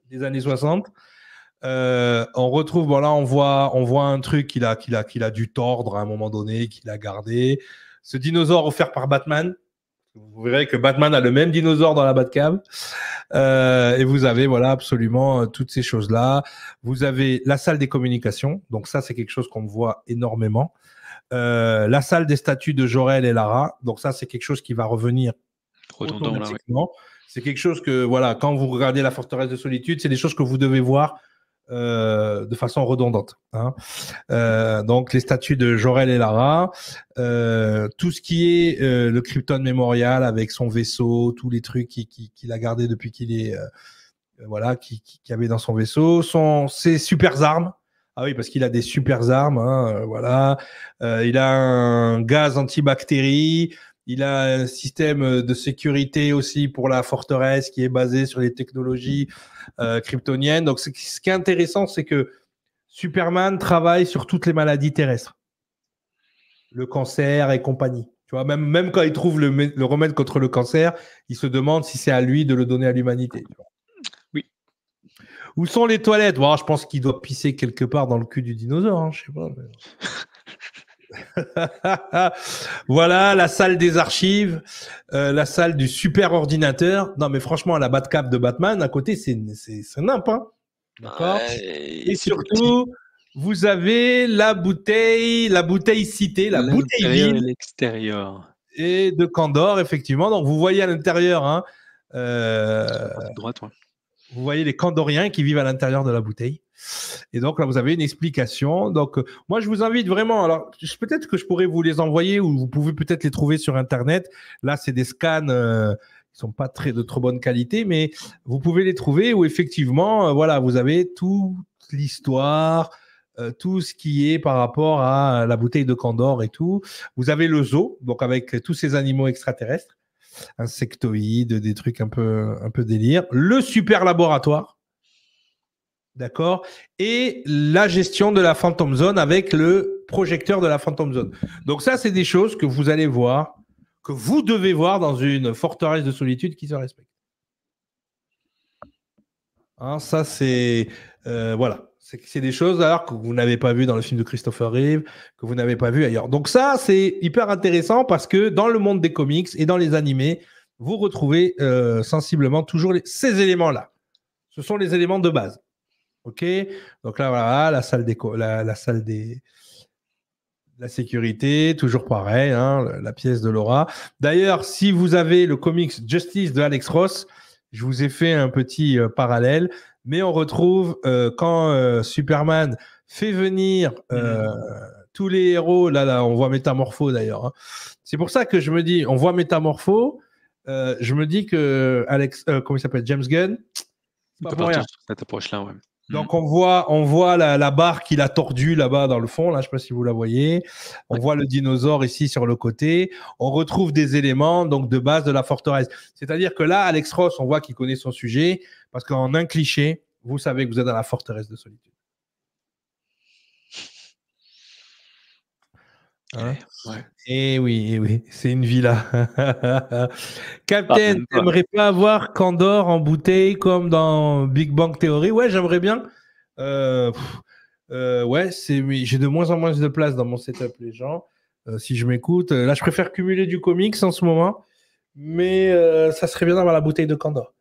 des années 60. Euh, on retrouve, bon on voit, on voit un truc qu'il a, qu'il a, qu'il a dû tordre à un moment donné, qu'il a gardé. Ce dinosaure offert par Batman. Vous verrez que Batman a le même dinosaure dans la Batcave. Euh, et vous avez voilà absolument euh, toutes ces choses-là. Vous avez la salle des communications. Donc ça, c'est quelque chose qu'on voit énormément. Euh, la salle des statues de Jorel et Lara. Donc ça, c'est quelque chose qui va revenir C'est quelque chose que voilà, quand vous regardez la forteresse de solitude, c'est des choses que vous devez voir euh, de façon redondante. Hein. Euh, donc les statues de Jorel et Lara, euh, tout ce qui est le Krypton Memorial avec son vaisseau, tous les trucs qu'il a gardé depuis qu'il est voilà, qui, qui, avait dans son vaisseau, son, ses supers armes. Ah oui, parce qu'il a des supers armes, hein, voilà. il a un gaz antibactérie, il a un système euh, de sécurité aussi pour la forteresse qui est basé sur les technologies euh, kryptoniennes. Donc, ce qui est intéressant, c'est que Superman travaille sur toutes les maladies terrestres, le cancer et compagnie. Tu vois, même, même quand il trouve le, remède contre le cancer, il se demande si c'est à lui de le donner à l'humanité. Oui. Où sont les toilettes Je pense qu'il doit pisser quelque part dans le cul du dinosaure. Hein, je sais pas. Mais... voilà, la salle des archives, euh, la salle du super ordinateur. Non, mais franchement, la Batcap de Batman, à côté, c'est nimp. Hein D'accord bah, euh, Et surtout, vous avez la bouteille, la bouteille citée, la bouteille vide. l'extérieur. Et de Candor, effectivement. Donc, vous voyez à l'intérieur. Hein, euh, droite, Vous voyez les Candoriens qui vivent à l'intérieur de la bouteille. Et donc là, vous avez une explication. Donc, euh, moi, je vous invite vraiment. Alors, peut-être que je pourrais vous les envoyer ou vous pouvez peut-être les trouver sur Internet. Là, c'est des scans. qui euh, qui sont pas très de trop bonne qualité, mais vous pouvez les trouver où effectivement, euh, voilà, vous avez toute l'histoire, tout ce qui est par rapport à la bouteille de Candor et tout. Vous avez le zoo, donc avec tous ces animaux extraterrestres, insectoïdes, des trucs un peu, un peu délire. Le super laboratoire, D'accord Et la gestion de la Phantom Zone avec le projecteur de la Phantom Zone. Donc ça, c'est des choses que vous allez voir, que vous devez voir dans une forteresse de solitude qui se respecte. Hein, ça, c'est... Euh, voilà. C'est des choses alors que vous n'avez pas vu dans le film de Christopher Reeve, que vous n'avez pas vu ailleurs. Donc ça, c'est hyper intéressant parce que dans le monde des comics et dans les animés, vous retrouvez euh, sensiblement toujours ces éléments-là. Ce sont les éléments de base. OK Donc là, voilà, la salle des, la, salle des, la sécurité, toujours pareil, hein, la pièce de Laura. D'ailleurs, si vous avez le comics Justice de Alex Ross, je vous ai fait un petit euh, parallèle, mais on retrouve euh, quand euh, Superman fait venir mm. tous les héros, là, là, on voit Métamorpho d'ailleurs. Hein. C'est pour ça que je me dis, on voit Métamorpho, je me dis que Alex, comment il s'appelle, James Gunn, cette approche-là, ouais. Mm. Donc on voit, on voit la, la barre qu'il a tordue là-bas dans le fond, là, je ne sais pas si vous la voyez. On voit le dinosaure ici sur le côté. On retrouve des éléments donc de base de la forteresse. C'est-à-dire que là, Alex Ross, on voit qu'il connaît son sujet parce qu'en un cliché, vous savez que vous êtes dans la forteresse de solitude. Et hein? eh oui, eh oui, c'est une villa. Captain, t'aimerais pas avoir Candor en bouteille comme dans Big Bang Theory Ouais, j'aimerais bien. Euh, euh, ouais, c'est, j'ai de moins en moins de place dans mon setup, les gens. Euh, si je m'écoute, là, je préfère cumuler du comics en ce moment, mais ça serait bien d'avoir la bouteille de Candor.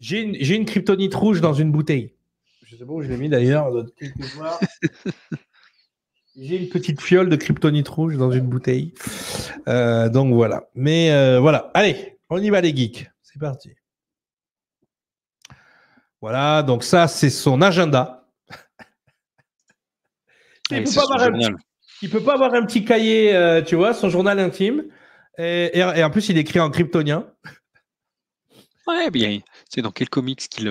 J'ai une, j'ai une kryptonite rouge dans une bouteille. Je sais pas où je l'ai mis d'ailleurs. J'ai une petite fiole de kryptonite rouge dans une bouteille. Euh, donc voilà. Mais euh, voilà. Allez, on y va les geeks. C'est parti. Voilà, donc ça, c'est son agenda. Ah, il ne peut, pas avoir un petit cahier, euh, tu vois, son journal intime. Et, en plus, il écrit en kryptonien. Ouais, bien. C'est dans quel comics qu'il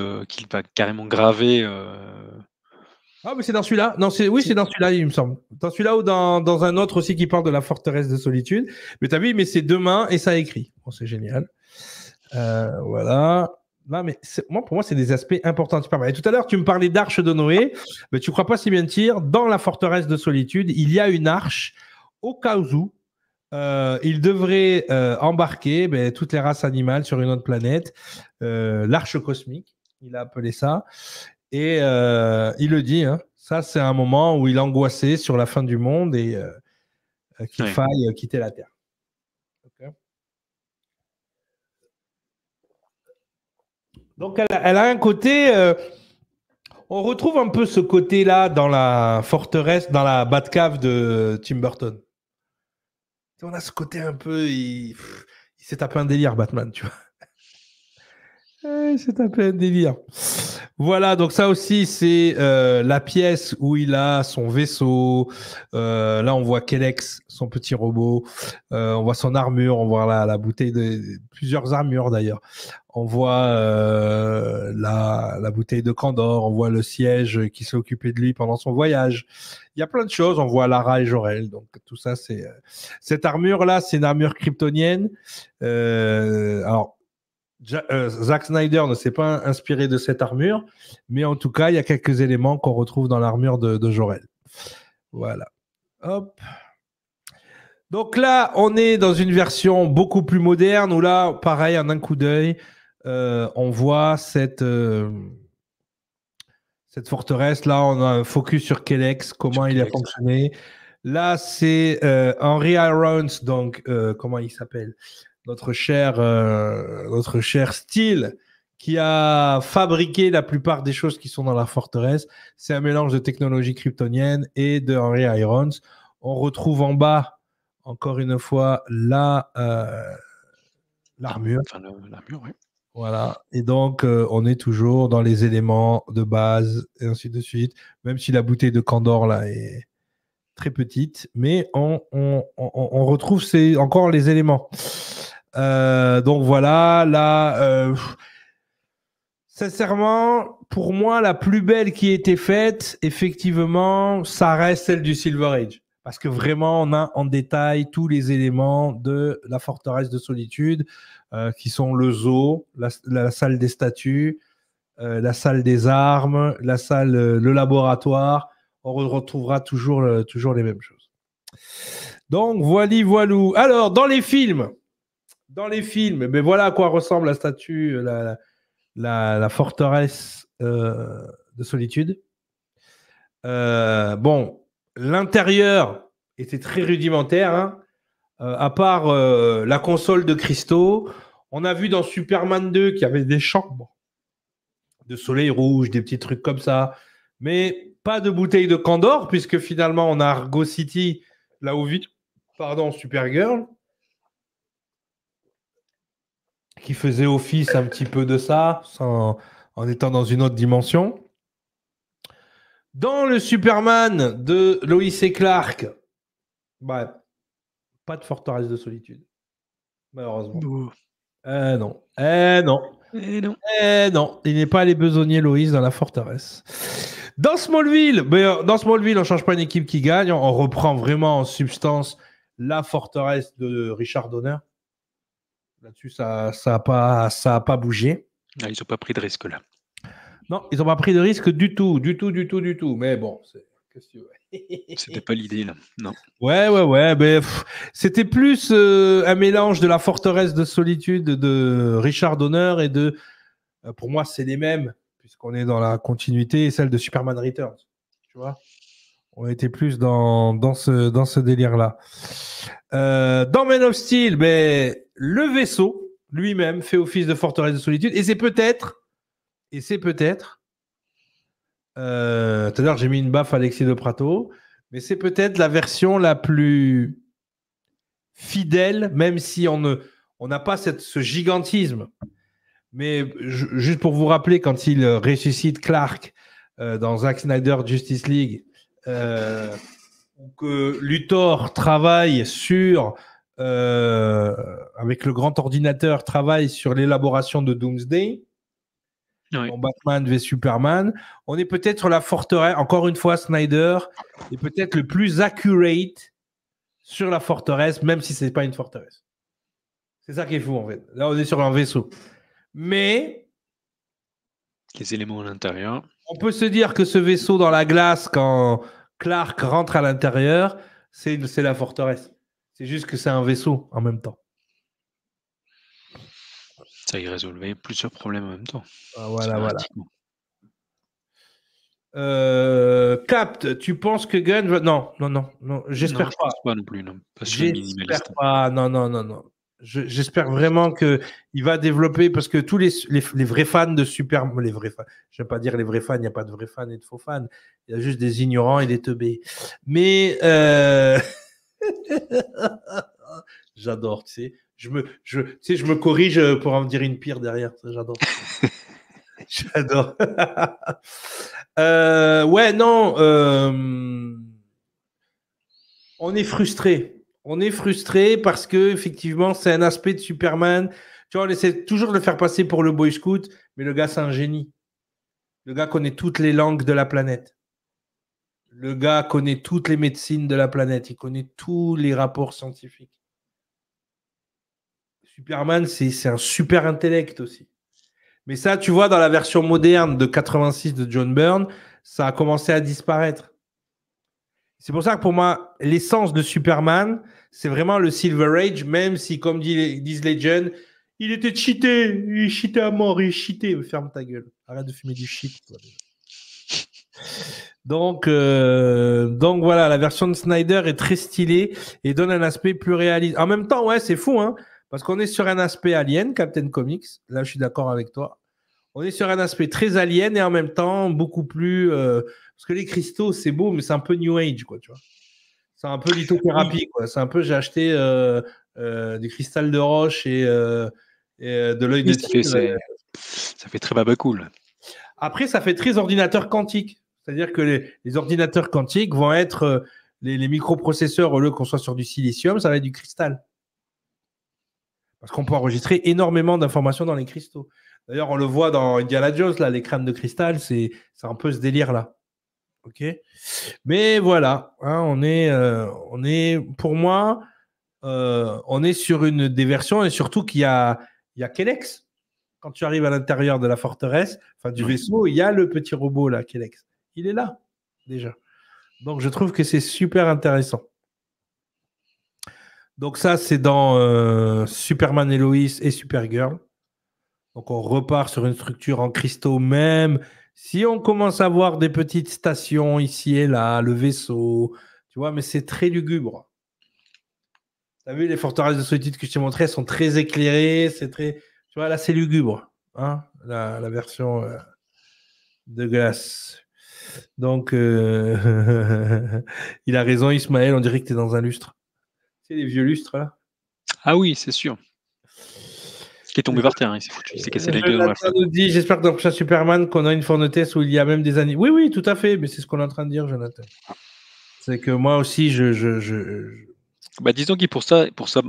va carrément graver ah, mais c'est dans celui-là. Non, c'est oui, c'est dans celui-là, il me semble. Dans celui-là ou dans, un autre aussi qui parle de la forteresse de solitude. Mais t'as vu, mais c'est demain et ça écrit. c'est génial. Euh, voilà. mais moi, pour moi, c'est des aspects importants Et tout à l'heure, tu me parlais d'arche de Noé, mais tu crois pas si bien dire. Dans la forteresse de solitude, il y a une arche au cas où euh, il devrait euh, embarquer ben, toutes les races animales sur une autre planète, l'arche cosmique il a appelé ça. Et euh, il le dit, hein. ça c'est un moment où il angoissait sur la fin du monde et euh, euh, qu'il faille quitter la Terre. Donc elle, elle, a un côté, on retrouve un peu ce côté-là dans la forteresse, dans la Batcave de Tim Burton. on a ce côté un peu, il, il s'est tapé un délire Batman, tu vois. C'est un plein délire. Voilà, donc ça aussi, c'est euh, la pièce où il a son vaisseau. Euh, là, on voit Kelex, son petit robot. Euh, on voit son armure, on voit la, bouteille de plusieurs armures d'ailleurs. On voit la, la, bouteille de Candor, on voit le siège qui s'est occupé de lui pendant son voyage. Il y a plein de choses, on voit Lara et Jorel. Donc tout ça, c'est cette armure là, c'est une armure kryptonienne. alors euh, Zack Snyder ne s'est pas inspiré de cette armure, mais en tout cas, il y a quelques éléments qu'on retrouve dans l'armure de, de Voilà. Donc là, on est dans une version beaucoup plus moderne où là, pareil, en un coup d'œil, euh, on voit cette, euh, cette forteresse. Là, on a un focus sur Kelex, comment il a fonctionné. Là, c'est Henry Irons, donc comment il s'appelle notre cher, style euh, cher qui a fabriqué la plupart des choses qui sont dans la forteresse. C'est un mélange de technologie kryptonienne et de Henry Irons. On retrouve en bas, encore une fois, la, euh, l'armure. Voilà. Et donc, euh, on est toujours dans les éléments de base et ainsi de suite. Même si la bouteille de Candor, là, est très petite, mais on, retrouve encore les éléments. Euh, donc voilà, là, euh, sincèrement, pour moi, la plus belle qui a été faite, effectivement, ça reste celle du Silver Age. Parce que vraiment, on a en détail tous les éléments de la forteresse de solitude, euh, qui sont le zoo, la, la salle des statues, euh, la salle des armes, la salle, le laboratoire. On retrouvera toujours, toujours les mêmes choses. Donc, voilà, voilou. Alors, dans les films, dans les films, mais voilà à quoi ressemble la statue, la, forteresse euh, de solitude. Euh, bon, l'intérieur était très rudimentaire, hein. euh, à part la console de cristaux. On a vu dans Superman 2 qu'il y avait des chambres de soleil rouge, des petits trucs comme ça, mais pas de bouteille de Candor, puisque finalement on a Argo City, là où vit, pardon, Supergirl qui faisait office un petit peu de ça, en étant dans une autre dimension. Dans le Superman de Loïs et Clark, bah, pas de forteresse de solitude. Malheureusement. Eh non. Eh non. Eh non. Eh non. Il n'est pas les besogner Loïs dans la forteresse. Dans Smallville, mais euh, dans Smallville, on ne change pas une équipe qui gagne. On reprend vraiment en substance la forteresse de Richard Donner. Là-dessus, ça n'a pas, pas bougé. Ah, ils n'ont pas pris de risque là. Non, ils n'ont pas pris de risque du tout, du tout, du tout, du tout. Mais bon, c'est. C'était pas l'idée là, non. Ouais, ouais, ouais. c'était plus euh, un mélange de la forteresse de solitude de Richard Donner et de, euh, pour moi, c'est les mêmes puisqu'on est dans la continuité, celle de Superman Returns. Tu vois, on était plus dans, ce dans ce délire là. Euh, dans Men of Steel, mais ben, le vaisseau lui-même fait office de forteresse de solitude. Et c'est peut-être, et c'est peut-être, euh, tout à l'heure j'ai mis une baffe à Alexis de Prato, mais c'est peut-être la version la plus fidèle, même si on ne, on n'a pas cette, ce gigantisme. Mais juste pour vous rappeler, quand il ressuscite Clark euh, dans Zack Snyder Justice League, euh, que Luthor travaille sur euh, avec le grand ordinateur, travaille sur l'élaboration de Doomsday. Batman v Superman. On est peut-être sur la forteresse, encore une fois, Snyder est peut-être le plus accurate sur la forteresse, même si ce n'est pas une forteresse. C'est ça qui est fou, en fait. Là, on est sur un vaisseau. Mais. Les éléments à l'intérieur. On peut se dire que ce vaisseau dans la glace, quand Clark rentre à l'intérieur, c'est la forteresse. C'est juste que c'est un vaisseau en même temps. Ça y résolvait plusieurs problèmes en même temps. Ah, voilà, voilà. Euh, Capte, tu penses que Gun Non, non, non, non j'espère pas. pas non plus, non. J'espère pas, non, non, non, J'espère vraiment qu'il va développer parce que tous les, les, vrais fans de Super, les vrais fans, je vais pas dire les vrais fans, il n'y a pas de vrais fans et de faux fans, il y a juste des ignorants et des teubés. Mais euh, J'adore, tu sais. Je me, je, je me corrige euh, pour en dire une pire derrière. J'adore. J'adore. Euh, ouais, non. Euh, on est frustré. On est frustré parce que effectivement, c'est un aspect de Superman. Tu vois, on essaie toujours de le faire passer pour le Boy Scout, mais le gars, c'est un génie. Le gars connaît toutes les langues de la planète. Le gars connaît toutes les médecines de la planète, il connaît tous les rapports scientifiques. Superman, c'est un super intellect aussi. Mais ça, tu vois, dans la version moderne de 86 de John Byrne, ça a commencé à disparaître. C'est pour ça que pour moi, l'essence de Superman, c'est vraiment le Silver Age, même si, comme disent les jeunes, il était cheaté, il cheaté à mort, il cheaté. Ferme ta gueule, arrête de fumer du shit. Donc, euh, donc voilà, la version de Snyder est très stylée et donne un aspect plus réaliste. En même temps, ouais, c'est fou, hein, parce qu'on est sur un aspect alien, Captain Comics. Là, je suis d'accord avec toi. On est sur un aspect très alien et en même temps beaucoup plus. Euh, parce que les cristaux, c'est beau, mais c'est un peu New Age, quoi, tu vois. C'est un peu lithothérapie, quoi. C'est un peu, j'ai acheté euh, euh des de roche et, de l'œil de ça, ça fait très baba cool. Après, ça fait très ordinateur quantique. C'est-à-dire que les, ordinateurs quantiques vont être euh, les, microprocesseurs, au lieu qu'on soit sur du silicium, ça va être du cristal. Parce qu'on peut enregistrer énormément d'informations dans les cristaux. D'ailleurs, on le voit dans Indiana Jones, là, les crânes de cristal, c'est un peu ce délire-là. OK Mais voilà, hein, on, est, euh, on est, pour moi, euh, on est sur une des versions et surtout qu'il y a, il y a Kelex. Quand tu arrives à l'intérieur de la forteresse, enfin du vaisseau, il y a le petit robot là, Kelex il est là déjà. Donc je trouve que c'est super intéressant. Donc ça, c'est dans euh, Superman et Lois et Supergirl. Donc on repart sur une structure en cristaux même. Si on commence à voir des petites stations ici et là, le vaisseau, tu vois, mais c'est très lugubre. as vu, les forteresses de solitude que je t'ai montrées sont très éclairées, c'est très... Tu vois, là, c'est lugubre, hein la, version euh, de glace. Donc, euh, il a raison, Ismaël, on dirait que tu es dans un lustre. C'est des les vieux lustres, là Ah oui, c'est sûr. Qui est tombé euh, par terre, hein, il s'est foutu, il s'est cassé euh, la gueule. J'espère que dans le prochain Superman, qu'on a une test où il y a même des années. Oui, oui, tout à fait, mais c'est ce qu'on est en train de dire, Jonathan. C'est que moi aussi, je, Bah disons que pour ça, pour ça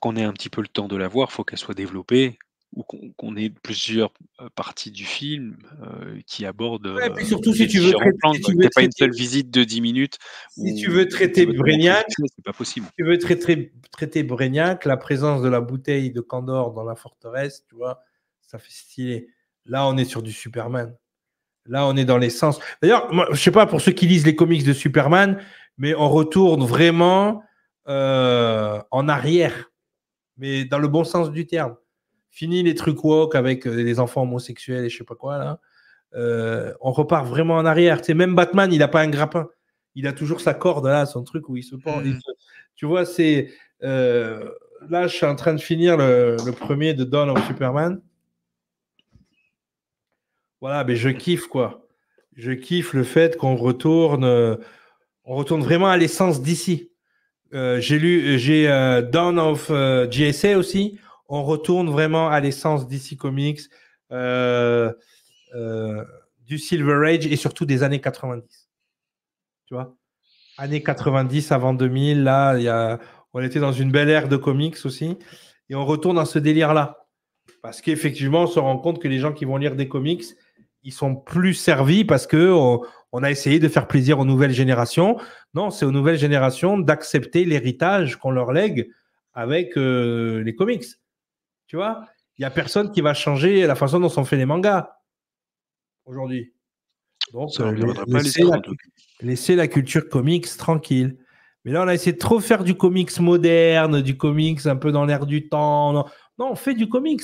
qu'on ait un petit peu le temps de la voir, faut qu'elle soit développée, ou qu'on ait plusieurs parties du film qui abordent. et surtout, si tu veux pas une seule visite de 10 minutes. Si tu veux traiter Brignac. C'est pas possible. tu veux traiter, traiter la présence de la bouteille de Candor dans la forteresse, tu vois, ça fait stylé. Là, on est sur du Superman. Là, on est dans l'essence. D'ailleurs, je sais pas pour ceux qui lisent les comics de Superman, mais on retourne vraiment en arrière, mais dans le bon sens du terme. Fini les trucs woke avec euh, les enfants homosexuels et je sais pas quoi là. Euh, on repart vraiment en arrière. même Batman, il n'a pas un grappin. Il a toujours sa corde là, son truc où il se pend. Mm. Tu vois, c'est. Euh, là, je suis en train de finir le, premier de Dawn of Superman. Voilà, mais je kiffe quoi. Je kiffe le fait qu'on retourne. on retourne vraiment à l'essence d'ici. j'ai lu, j'ai Dawn of JSA aussi on retourne vraiment à l'essence d'ici Comics, euh, euh, du Silver Age et surtout des années 90. Tu vois Années 90 avant 2000, là, on était dans une belle ère de comics aussi. Et on retourne dans ce délire-là. Parce qu'effectivement, on se rend compte que les gens qui vont lire des comics, ils sont plus servis parce que on, a essayé de faire plaisir aux nouvelles générations. Non, c'est aux nouvelles générations d'accepter l'héritage qu'on leur lègue avec euh, les comics. Tu vois Il n'y a personne qui va changer la façon dont sont faits les mangas aujourd'hui. Donc, Ça, euh, laissez, la, la, culture comics tranquille. Mais là, on a essayé de trop faire du comics moderne, du comics un peu dans l'air du temps. Non. on fait du comics.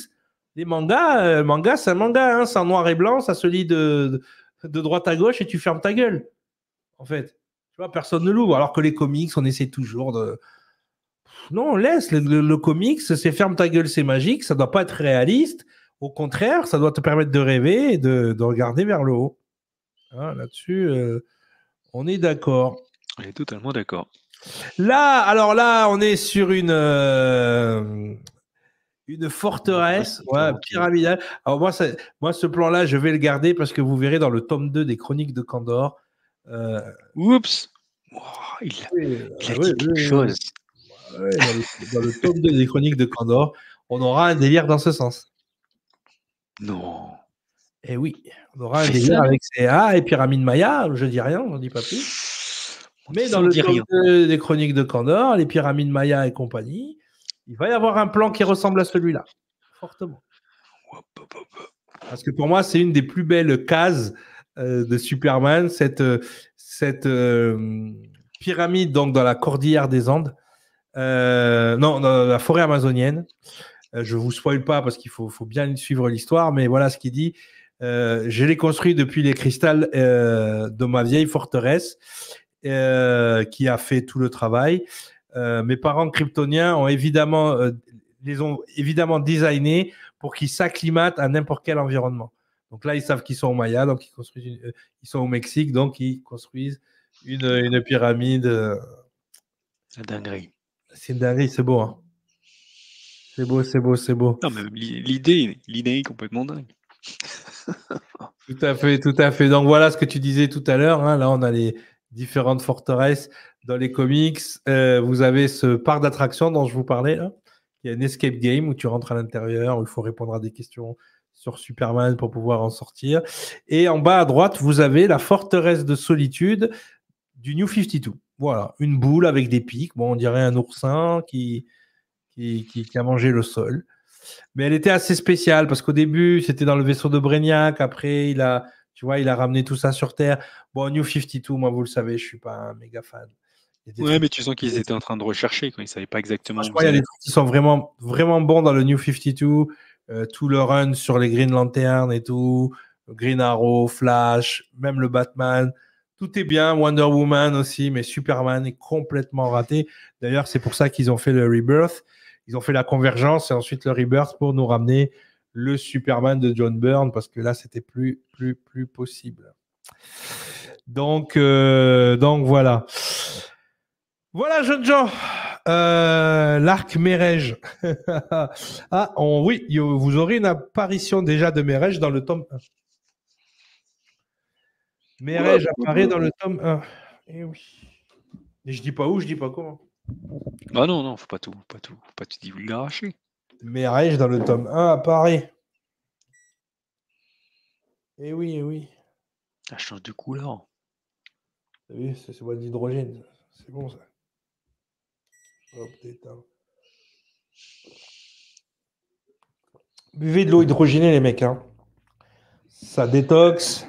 Les mangas, euh, manga, c'est un manga, hein. c'est en noir et blanc, ça se lit de, de, droite à gauche et tu fermes ta gueule. En fait, tu vois, personne ne l'ouvre. Alors que les comics, on essaie toujours de, non, laisse le, comics, c'est ferme ta gueule, c'est magique, ça doit pas être réaliste. Au contraire, ça doit te permettre de rêver et de, regarder vers le haut. Ah, là-dessus, euh, on est d'accord. On est totalement d'accord. Là, alors là, on est sur une euh, une forteresse pyramidale. Alors moi, moi ce plan-là, je vais le garder parce que vous verrez dans le tome 2 des Chroniques de Candor. Euh, Oups. il a, quelque chose dans, le, top 2 des chroniques de Candor, on aura un délire dans ce sens. Non. Eh oui, on aura un délire avec CA et Pyramide Maya, je dis rien, on dis pas plus. Mais dans le top 2 des chroniques de Candor, les Pyramides Maya et compagnie, il va y avoir un plan qui ressemble à celui-là, fortement. Parce que pour moi, c'est une des plus belles cases euh, de Superman, cette, euh, euh, pyramide donc dans la cordillère des Andes euh, non, la forêt amazonienne. Euh, je vous spoil pas parce qu'il faut, bien suivre l'histoire, mais voilà ce qu'il dit. Euh, je l'ai construit depuis les cristals de ma vieille forteresse qui a fait tout le travail. mes parents kryptoniens ont évidemment, les ont évidemment designés pour qu'ils s'acclimatent à n'importe quel environnement. Donc là, ils savent qu'ils sont au Maya, donc ils construisent, ils sont au Mexique, donc ils construisent une, une pyramide. La dinguerie. C'est dingue, c'est beau. Hein. C'est beau, c'est beau, c'est beau. Non, mais l'idée, l'idée est complètement dingue. tout à fait, tout à fait. Donc voilà ce que tu disais tout à l'heure. Hein. Là, on a les différentes forteresses dans les comics. Euh, vous avez ce parc d'attractions dont je vous parlais. Là. Il y a un escape game où tu rentres à l'intérieur, où il faut répondre à des questions sur Superman pour pouvoir en sortir. Et en bas à droite, vous avez la forteresse de solitude du New 52. Voilà, une boule avec des pics. Bon, on dirait un oursin qui, qui, a mangé le sol. Mais elle était assez spéciale parce qu'au début, c'était dans le vaisseau de Breignac Après, il a, tu vois, il a ramené tout ça sur Terre. Bon, New 52, moi, vous le savez, je suis pas un méga fan. Ouais, mais tu sens qu'ils étaient en train de rechercher quand ils savaient pas exactement. Je crois qu'il y a des qui sont vraiment, vraiment bons dans le New 52. Euh, tout le run sur les Green Lantern et tout, Green Arrow, Flash, même le Batman tout est bien. Wonder Woman aussi, mais Superman est complètement raté. D'ailleurs, c'est pour ça qu'ils ont fait le Rebirth. Ils ont fait la convergence et ensuite le Rebirth pour nous ramener le Superman de John Byrne parce que là, c'était plus, plus, plus possible. Donc, euh, donc voilà. Voilà, jeunes gens. Euh, l'arc Mérège. ah, oh oui, vous aurez une apparition déjà de Mérège dans le tome Mérège apparaît dans le tome 1. Et eh oui. Et je dis pas où, je dis pas comment. Bah non, non, faut pas tout, pas tout, pas tout divulgacher. Mérège dans le tome 1 apparaît. Et eh oui, et eh oui. Ça change de couleur. T'as vu, c'est boîte d'hydrogène. C'est bon ça. Hop, Buvez de l'eau hydrogénée, les mecs. Hein. Ça détoxe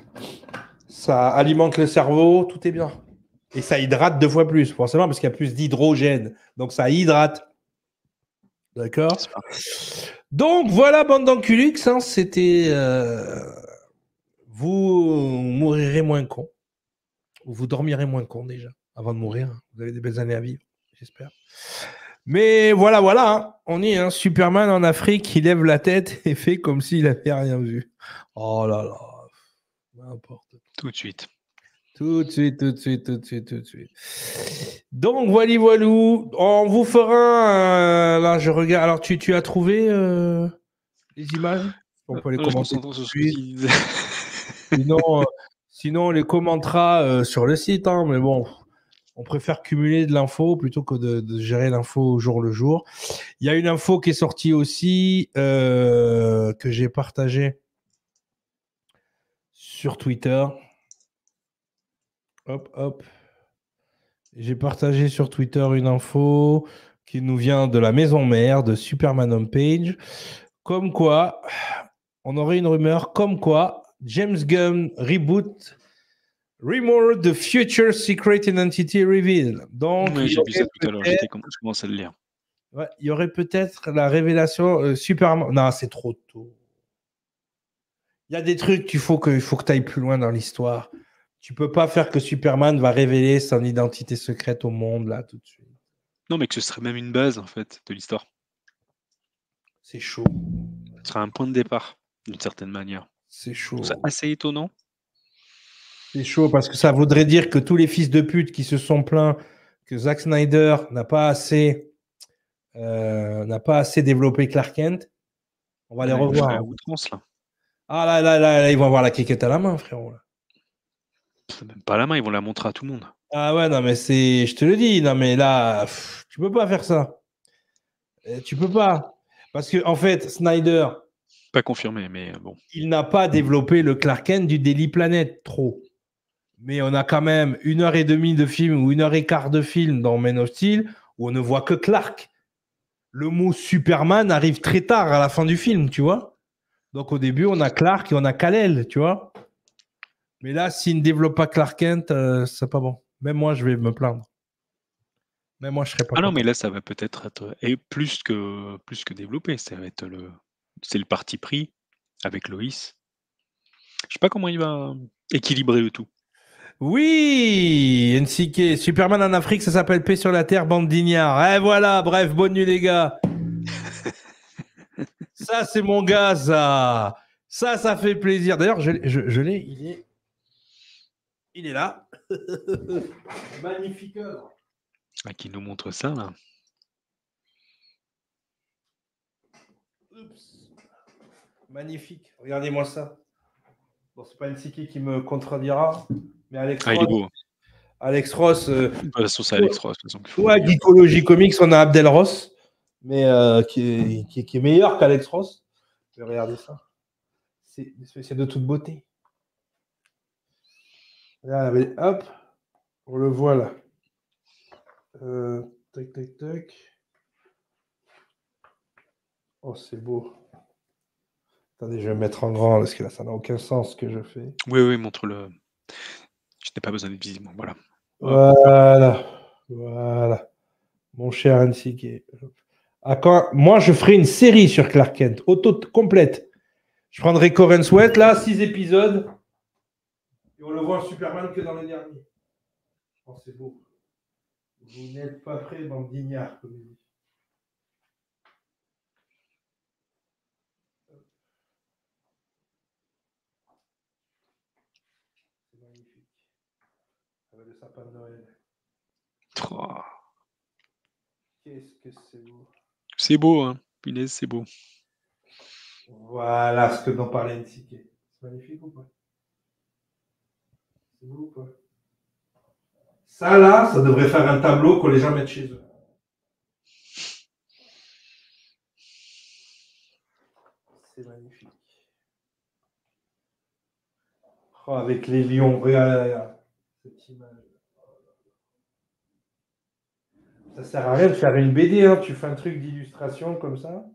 ça alimente le cerveau, tout est bien. Et ça hydrate deux fois plus, forcément, parce qu'il y a plus d'hydrogène. Donc ça hydrate. D'accord Donc voilà, bande d'enculux, hein. c'était. Euh, vous mourirez moins con. Vous dormirez moins con déjà, avant de mourir. Vous avez des belles années à vivre, j'espère. Mais voilà, voilà, hein. on est un hein. Superman en Afrique il lève la tête et fait comme s'il n'avait rien vu. Oh là là, N'importe. Tout de suite. Tout de suite, tout de suite, tout de suite, tout de suite. Donc, voilà, voilà. On vous fera un. Là, je regarde. Alors, tu, as trouvé euh, les images On peut les euh, commenter. Tout sinon, euh, on les commentera sur le site. Hein, mais bon, on préfère cumuler de l'info plutôt que de, de gérer l'info jour le jour. Il y a une info qui est sortie aussi que j'ai partagée sur Twitter. Hop, hop. J'ai partagé sur Twitter une info qui nous vient de la maison mère de Superman Homepage. Comme quoi, on aurait une rumeur comme quoi James Gunn reboot Remore the Future Secret Identity Reveal. Donc, j'ai vu ça tout à l'heure, je à le lire. il y aurait peut-être la révélation euh, Superman. Non, c'est trop tôt. Il y a des trucs qu'il faut que, faut que tu ailles plus loin dans l'histoire tu peux pas faire que Superman va révéler son identité secrète au monde là tout de suite. Non, mais que ce serait même une base en fait de l'histoire. C'est chaud. Ce serait un point de départ d'une certaine manière. C'est chaud. C'est assez étonnant. C'est chaud parce que ça voudrait dire que tous les fils de pute qui se sont plaints que Zack Snyder n'a pas assez euh, n'a pas assez développé Clark Kent, on va les revoir. Ah là, là là là ils vont avoir la cliquette à la main frérot. Là même pas la main, ils vont la montrer à tout le monde. Ah ouais, non, mais c'est. Je te le dis, non, mais là, tu peux pas faire ça. Euh, tu peux pas. Parce que, en fait, Snyder. Pas confirmé, mais euh, bon. Il n'a pas développé le Clark du Daily Planet trop. Mais on a quand même une heure et demie de film ou une heure et quart de film dans Man of Steel où on ne voit que Clark. Le mot Superman arrive très tard à la fin du film, tu vois. Donc au début, on a Clark et on a Kal-El, tu vois. Mais là, s'il ne développe pas Clark Kent, euh, c'est pas bon. Même moi, je vais me plaindre. Même moi, je serai pas. Ah non, mais là, ça va peut-être être et plus que plus que développé. Ça être le c'est le parti pris avec Loïs. Je sais pas comment il va équilibrer le tout. Oui, NCK, Superman en Afrique, ça s'appelle Paix sur la Terre, bande Eh voilà, bref, bonne nuit les gars. ça, c'est mon gars, ça. Ça, ça fait plaisir. D'ailleurs, je, je, l'ai, il est là. Magnifique œuvre. Ah, qui nous montre ça, là Oups. Magnifique. Regardez-moi ça. Bon, c'est pas une Siki qui me contredira, mais Alex ah, Ross. Euh, Alex Ross. de toute c'est Alex Ross. Comics, on a Abdel Ross, mais euh, qui, est, meilleur qu'Alex Ross. regardez ça. C'est de toute beauté hop, on le voit là. Euh, tac, tac, tac. Oh, c'est beau. Attendez, je vais me mettre en grand parce que là, ça n'a aucun sens ce que je fais. Oui, oui, montre le. Je n'ai pas besoin de visible. Voilà. Voilà. Voilà. Mon cher Annecy Moi, je ferai une série sur Clark Kent, auto complète. Je prendrai Corinne Sweat, là, six épisodes on le voit en Superman que dans le dernier. Oh, c'est beau. Vous n'êtes pas prêts, le d'ignards, comme il dit. C'est magnifique. Avec le sapin de Noël. Qu'est-ce que c'est beau. C'est beau, hein. Punaise, c'est beau. Voilà ce que nous parlait NCK. C'est magnifique ou pas ça, là, ça devrait faire un tableau que les gens mettent chez eux. C'est magnifique. Oh, avec les lions, regarde cette image. Ça sert à rien de faire une BD, hein. tu fais un truc d'illustration comme ça.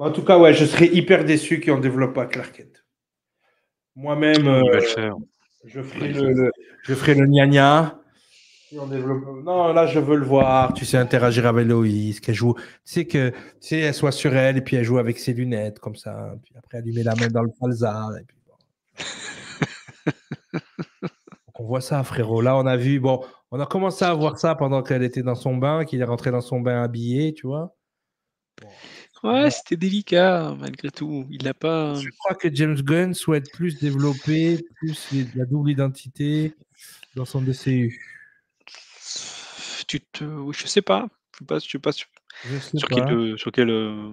En tout cas, ouais, je serais hyper déçu qu'on ne développe pas clarquette Moi-même, euh, je ferai le, gna gna. Non, là, je veux le voir. Tu sais, interagir avec Loïs, qu'elle joue. Tu sais, que, tu elle soit sur elle et puis elle joue avec ses lunettes, comme ça. Hein, puis après, elle lui met la main dans le falzar. on voit ça, frérot. Là, on a vu, bon, on a commencé à voir ça pendant qu'elle était dans son bain, qu'il est rentré dans son bain habillé, tu vois. Ouais, c'était délicat malgré tout. Il n'a pas. Je crois que James Gunn souhaite plus développer plus la double identité dans son DCU. Tu te, je sais pas. Je sais pas, je pas sur, quel, euh, sur quel euh,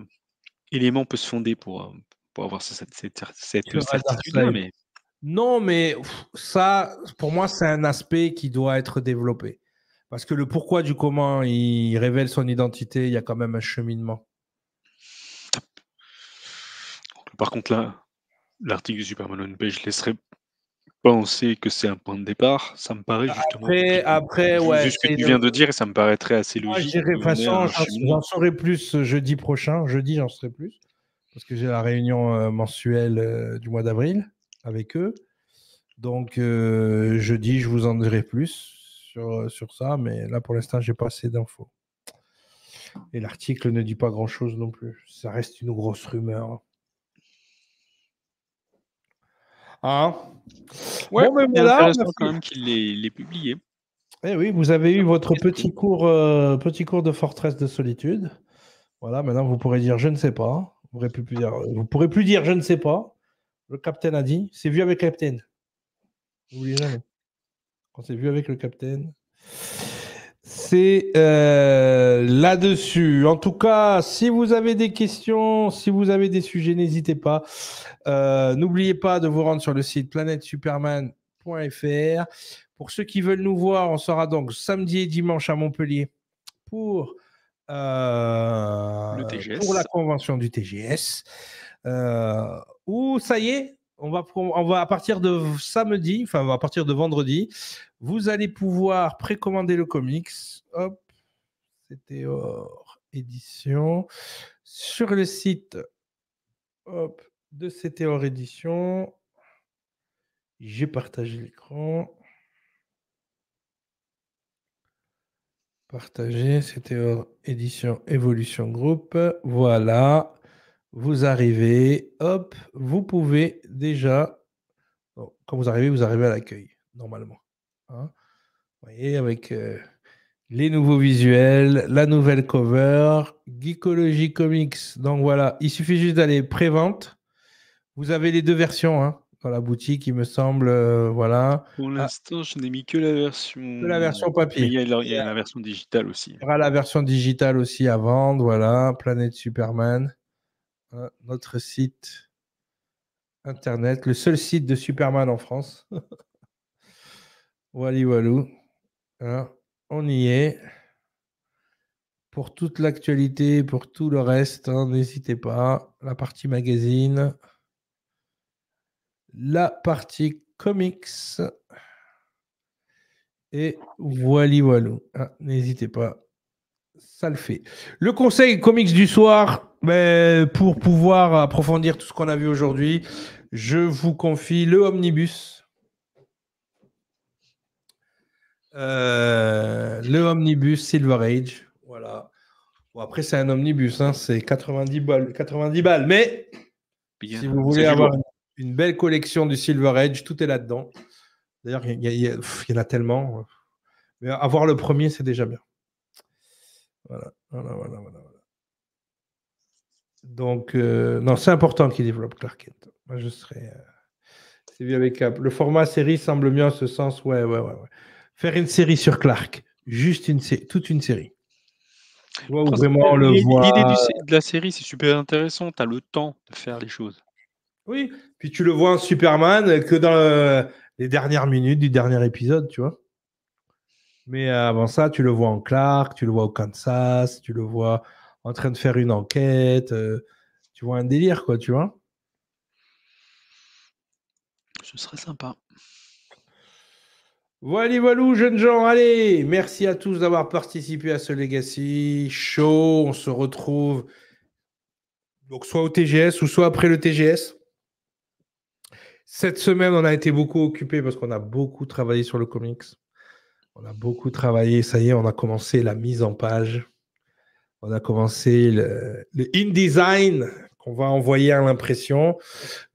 élément on peut se fonder pour, euh, pour avoir cette, cette, cette Non, mais ça, pour moi, c'est un aspect qui doit être développé. Parce que le pourquoi du comment, il révèle son identité, il y a quand même un cheminement. Par contre, là, l'article du Superman on page laisserais penser que c'est un point de départ. Ça me paraît justement. Après, ouais. C'est ce que tu viens de dire et ça me paraîtrait assez logique. de toute façon, j'en saurai plus euh, jeudi prochain. Jeudi, j'en saurai plus. Parce que j'ai la réunion euh, mensuelle euh, du mois d'avril avec eux. Donc, jeudi, je vous en dirai plus sur, sur ça. Mais là, pour l'instant, j'ai pas assez d'infos. Et l'article ne dit pas grand-chose non plus. Ça reste une grosse rumeur. Hein. Ah. Ouais, bon, mais ben voilà, quand même qu'il l'ait publié. Eh oui, vous avez eu votre petit cours, euh, petit cours de forteresse de solitude. Voilà, maintenant vous pourrez dire je ne sais pas. Vous pourrez plus, dire, euh, pourrez plus dire je ne sais pas. Le capitaine a dit. C'est vu avec le capitaine. N'oubliez jamais. Quand c'est vu avec le capitaine. C'est euh, là-dessus. En tout cas, si vous avez des questions, si vous avez des sujets, n'hésitez pas. Euh, n'oubliez pas de vous rendre sur le site planetsuperman.fr. Pour ceux qui veulent nous voir, on sera donc samedi et dimanche à Montpellier pour, euh, pour la convention du TGS. Ou ça y est, on va, va à partir de samedi, enfin à partir de vendredi, vous allez pouvoir précommander le comics. Hop, c'était édition. Sur le site de C'était édition, j'ai partagé l'écran. Partager c'était édition Évolution Group. Voilà. Vous arrivez, hop, vous pouvez déjà, quand vous arrivez, vous arrivez à l'accueil, normalement. Hein. vous voyez, avec euh, les nouveaux visuels, la nouvelle cover, Geekology Comics. Donc voilà, il suffit juste d'aller pré-vente. Vous avez les deux versions hein, dans la boutique, il me semble. Euh, voilà. Pour ah. l'instant, je n'ai mis que la version. la version papier. Il y, a, il y a, la version digitale aussi. Il y aura la version digitale aussi à vendre. Voilà, Planète Superman notre site internet, le seul site de Superman en France. Wally Walou. Hein, on y est. Pour toute l'actualité, pour tout le reste, hein, n'hésitez pas. La partie magazine. La partie comics. Et Wally Walou. Hein, n'hésitez pas. Ça le fait. Le conseil comics du soir, mais pour pouvoir approfondir tout ce qu'on a vu aujourd'hui, je vous confie le omnibus. Euh, le omnibus Silver Age. Voilà. Bon, après, c'est un omnibus, hein. c'est 90 balles, 90 balles. Mais si vous voulez avoir une, belle collection du Silver Age, tout est là-dedans. D'ailleurs, il y, y, en a tellement. Mais avoir le premier, c'est déjà bien. Voilà, voilà, voilà, voilà. Donc, euh, non, c'est important qu'il développe Clark Kent. Moi, je serais. Euh, c'est bien avec Le format série semble mieux en ce sens. Ouais, ouais, ouais, ouais. Faire une série sur Clark, juste une série, toute une série. le L'idée de la série, c'est super intéressant. Tu as le temps de faire les choses. Oui, puis tu le vois en Superman que dans euh, les dernières minutes du dernier épisode, tu vois. Mais avant ça, tu le vois en Clark, tu le vois au Kansas, tu le vois en train de faire une enquête. Euh, tu vois, un délire, quoi, tu vois. Ce serait sympa. Voilà, voilà, jeunes gens, allez, merci à tous d'avoir participé à ce Legacy Show. On se retrouve donc soit au TGS ou soit après le TGS. Cette semaine, on a été beaucoup occupés parce qu'on a beaucoup travaillé sur le comics. On a beaucoup travaillé, ça y est, on a commencé la mise en page. On a commencé le, InDesign qu'on va envoyer à l'impression.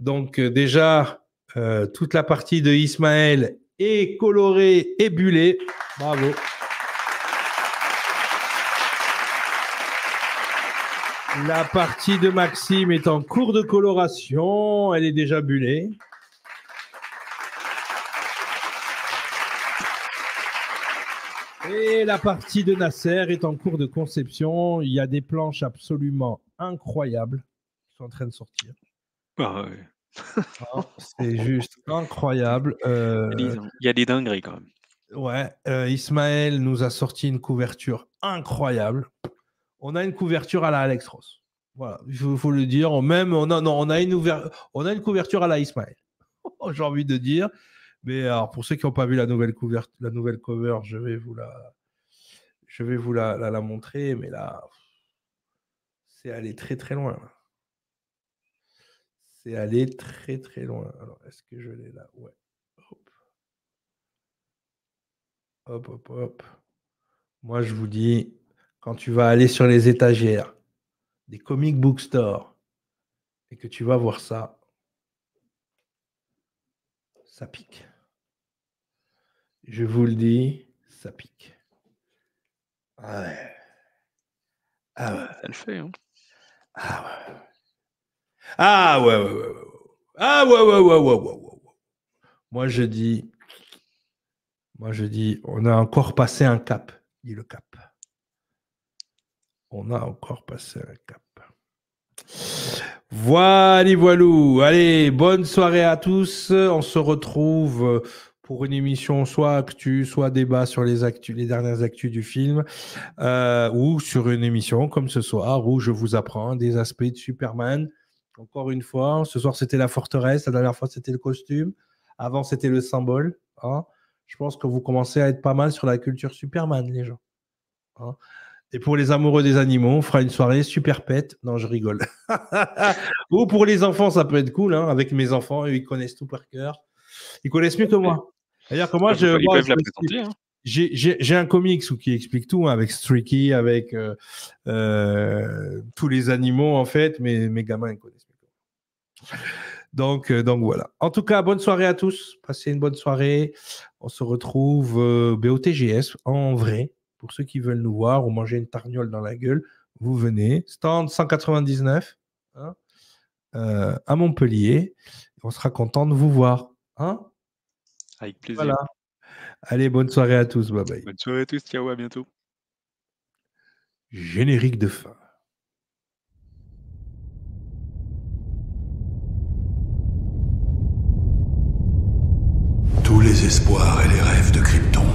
Donc euh, déjà, euh, toute la partie de Ismaël est colorée et bulée. Bravo. La partie de Maxime est en cours de coloration, elle est déjà bullée. Et la partie de Nasser est en cours de conception. Il y a des planches absolument incroyables qui sont en train de sortir. Ah ah, c'est juste incroyable. Euh, il y a des dingueries quand même. Ouais, euh, Ismaël nous a sorti une couverture incroyable. On a une couverture à la Alex Ross. Voilà, il faut, le dire. Même, on non, on, a une on a une couverture à la Ismaël. J'ai envie de dire. Mais alors, pour ceux qui n'ont pas vu la nouvelle, couverture, la nouvelle cover, je vais vous la, je vais vous la, la, montrer. Mais là, c'est aller très très loin. C'est aller très très loin. Alors, est-ce que je l'ai là Ouais. Hop. Hop, hop, Moi, je vous dis, quand tu vas aller sur les étagères des comic book et que tu vas voir ça, ça pique. Je vous le dis, ça pique. Ah ouais. Ah ouais. le fait, hein. Ah ouais. Ah ouais, ouais, ouais, ouais. Ah ouais, ouais, ouais, ouais, ouais, Moi, je dis, moi, je dis, on a encore passé un cap, dit le cap. On a encore passé un cap. Voilà, voilou. Allez, bonne soirée à tous. On se retrouve euh, pour une émission soit actu, soit débat sur les, dernières actus du film, euh, ou sur une émission comme ce soir où je vous apprends des aspects de Superman. Encore une fois, ce soir c'était la forteresse, la dernière fois c'était le costume, avant c'était le symbole. Hein. Je pense que vous commencez à être pas mal sur la culture Superman, les gens. Hein. Et pour les amoureux des animaux, on fera une soirée super pète. Non, je rigole. Ou pour les enfants, ça peut être cool. Hein, avec mes enfants, ils connaissent tout par cœur. Ils connaissent mieux que moi. D'ailleurs, moi, J'ai un comics qui explique tout, hein, avec Streaky, avec euh, euh, tous les animaux, en fait, mais mes gamins, ils connaissent. Donc, euh, donc voilà. En tout cas, bonne soirée à tous. Passez une bonne soirée. On se retrouve BOTGS en vrai. Pour ceux qui veulent nous voir ou manger une tarniole dans la gueule, vous venez. Stand 199 hein, à Montpellier. On sera content de vous voir. Hein avec plaisir. Allez, bonne soirée à tous. Bye bye. Bonne soirée à tous. Ciao, à bientôt. Générique de fin. Tous les espoirs et les rêves de Krypton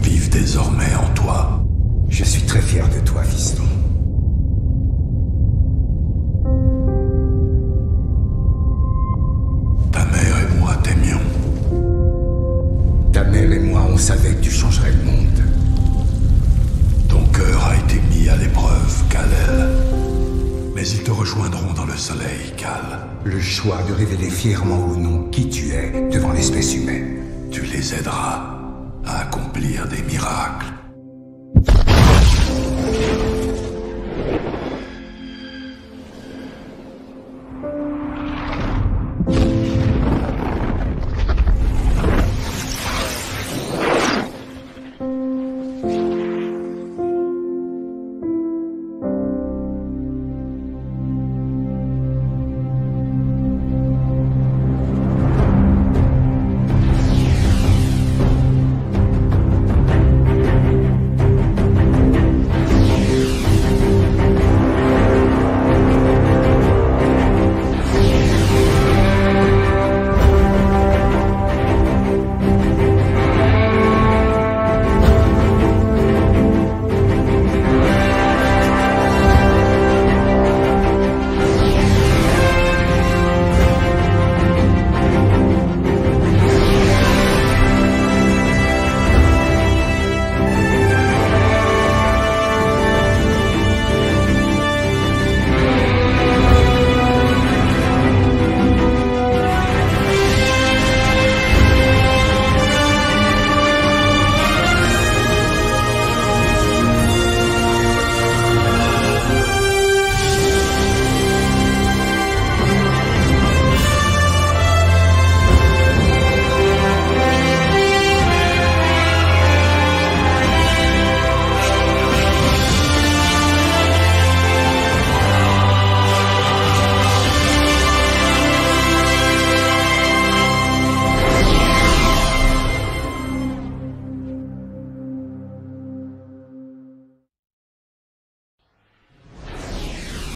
vivent désormais en toi. Je suis très fier de toi, fiston. On savait que tu changerais le monde. Ton cœur a été mis à l'épreuve, Kalel. Mais ils te rejoindront dans le soleil, Cal. Le choix de révéler fièrement ou non qui tu es devant l'espèce humaine. Tu les aideras à accomplir des miracles.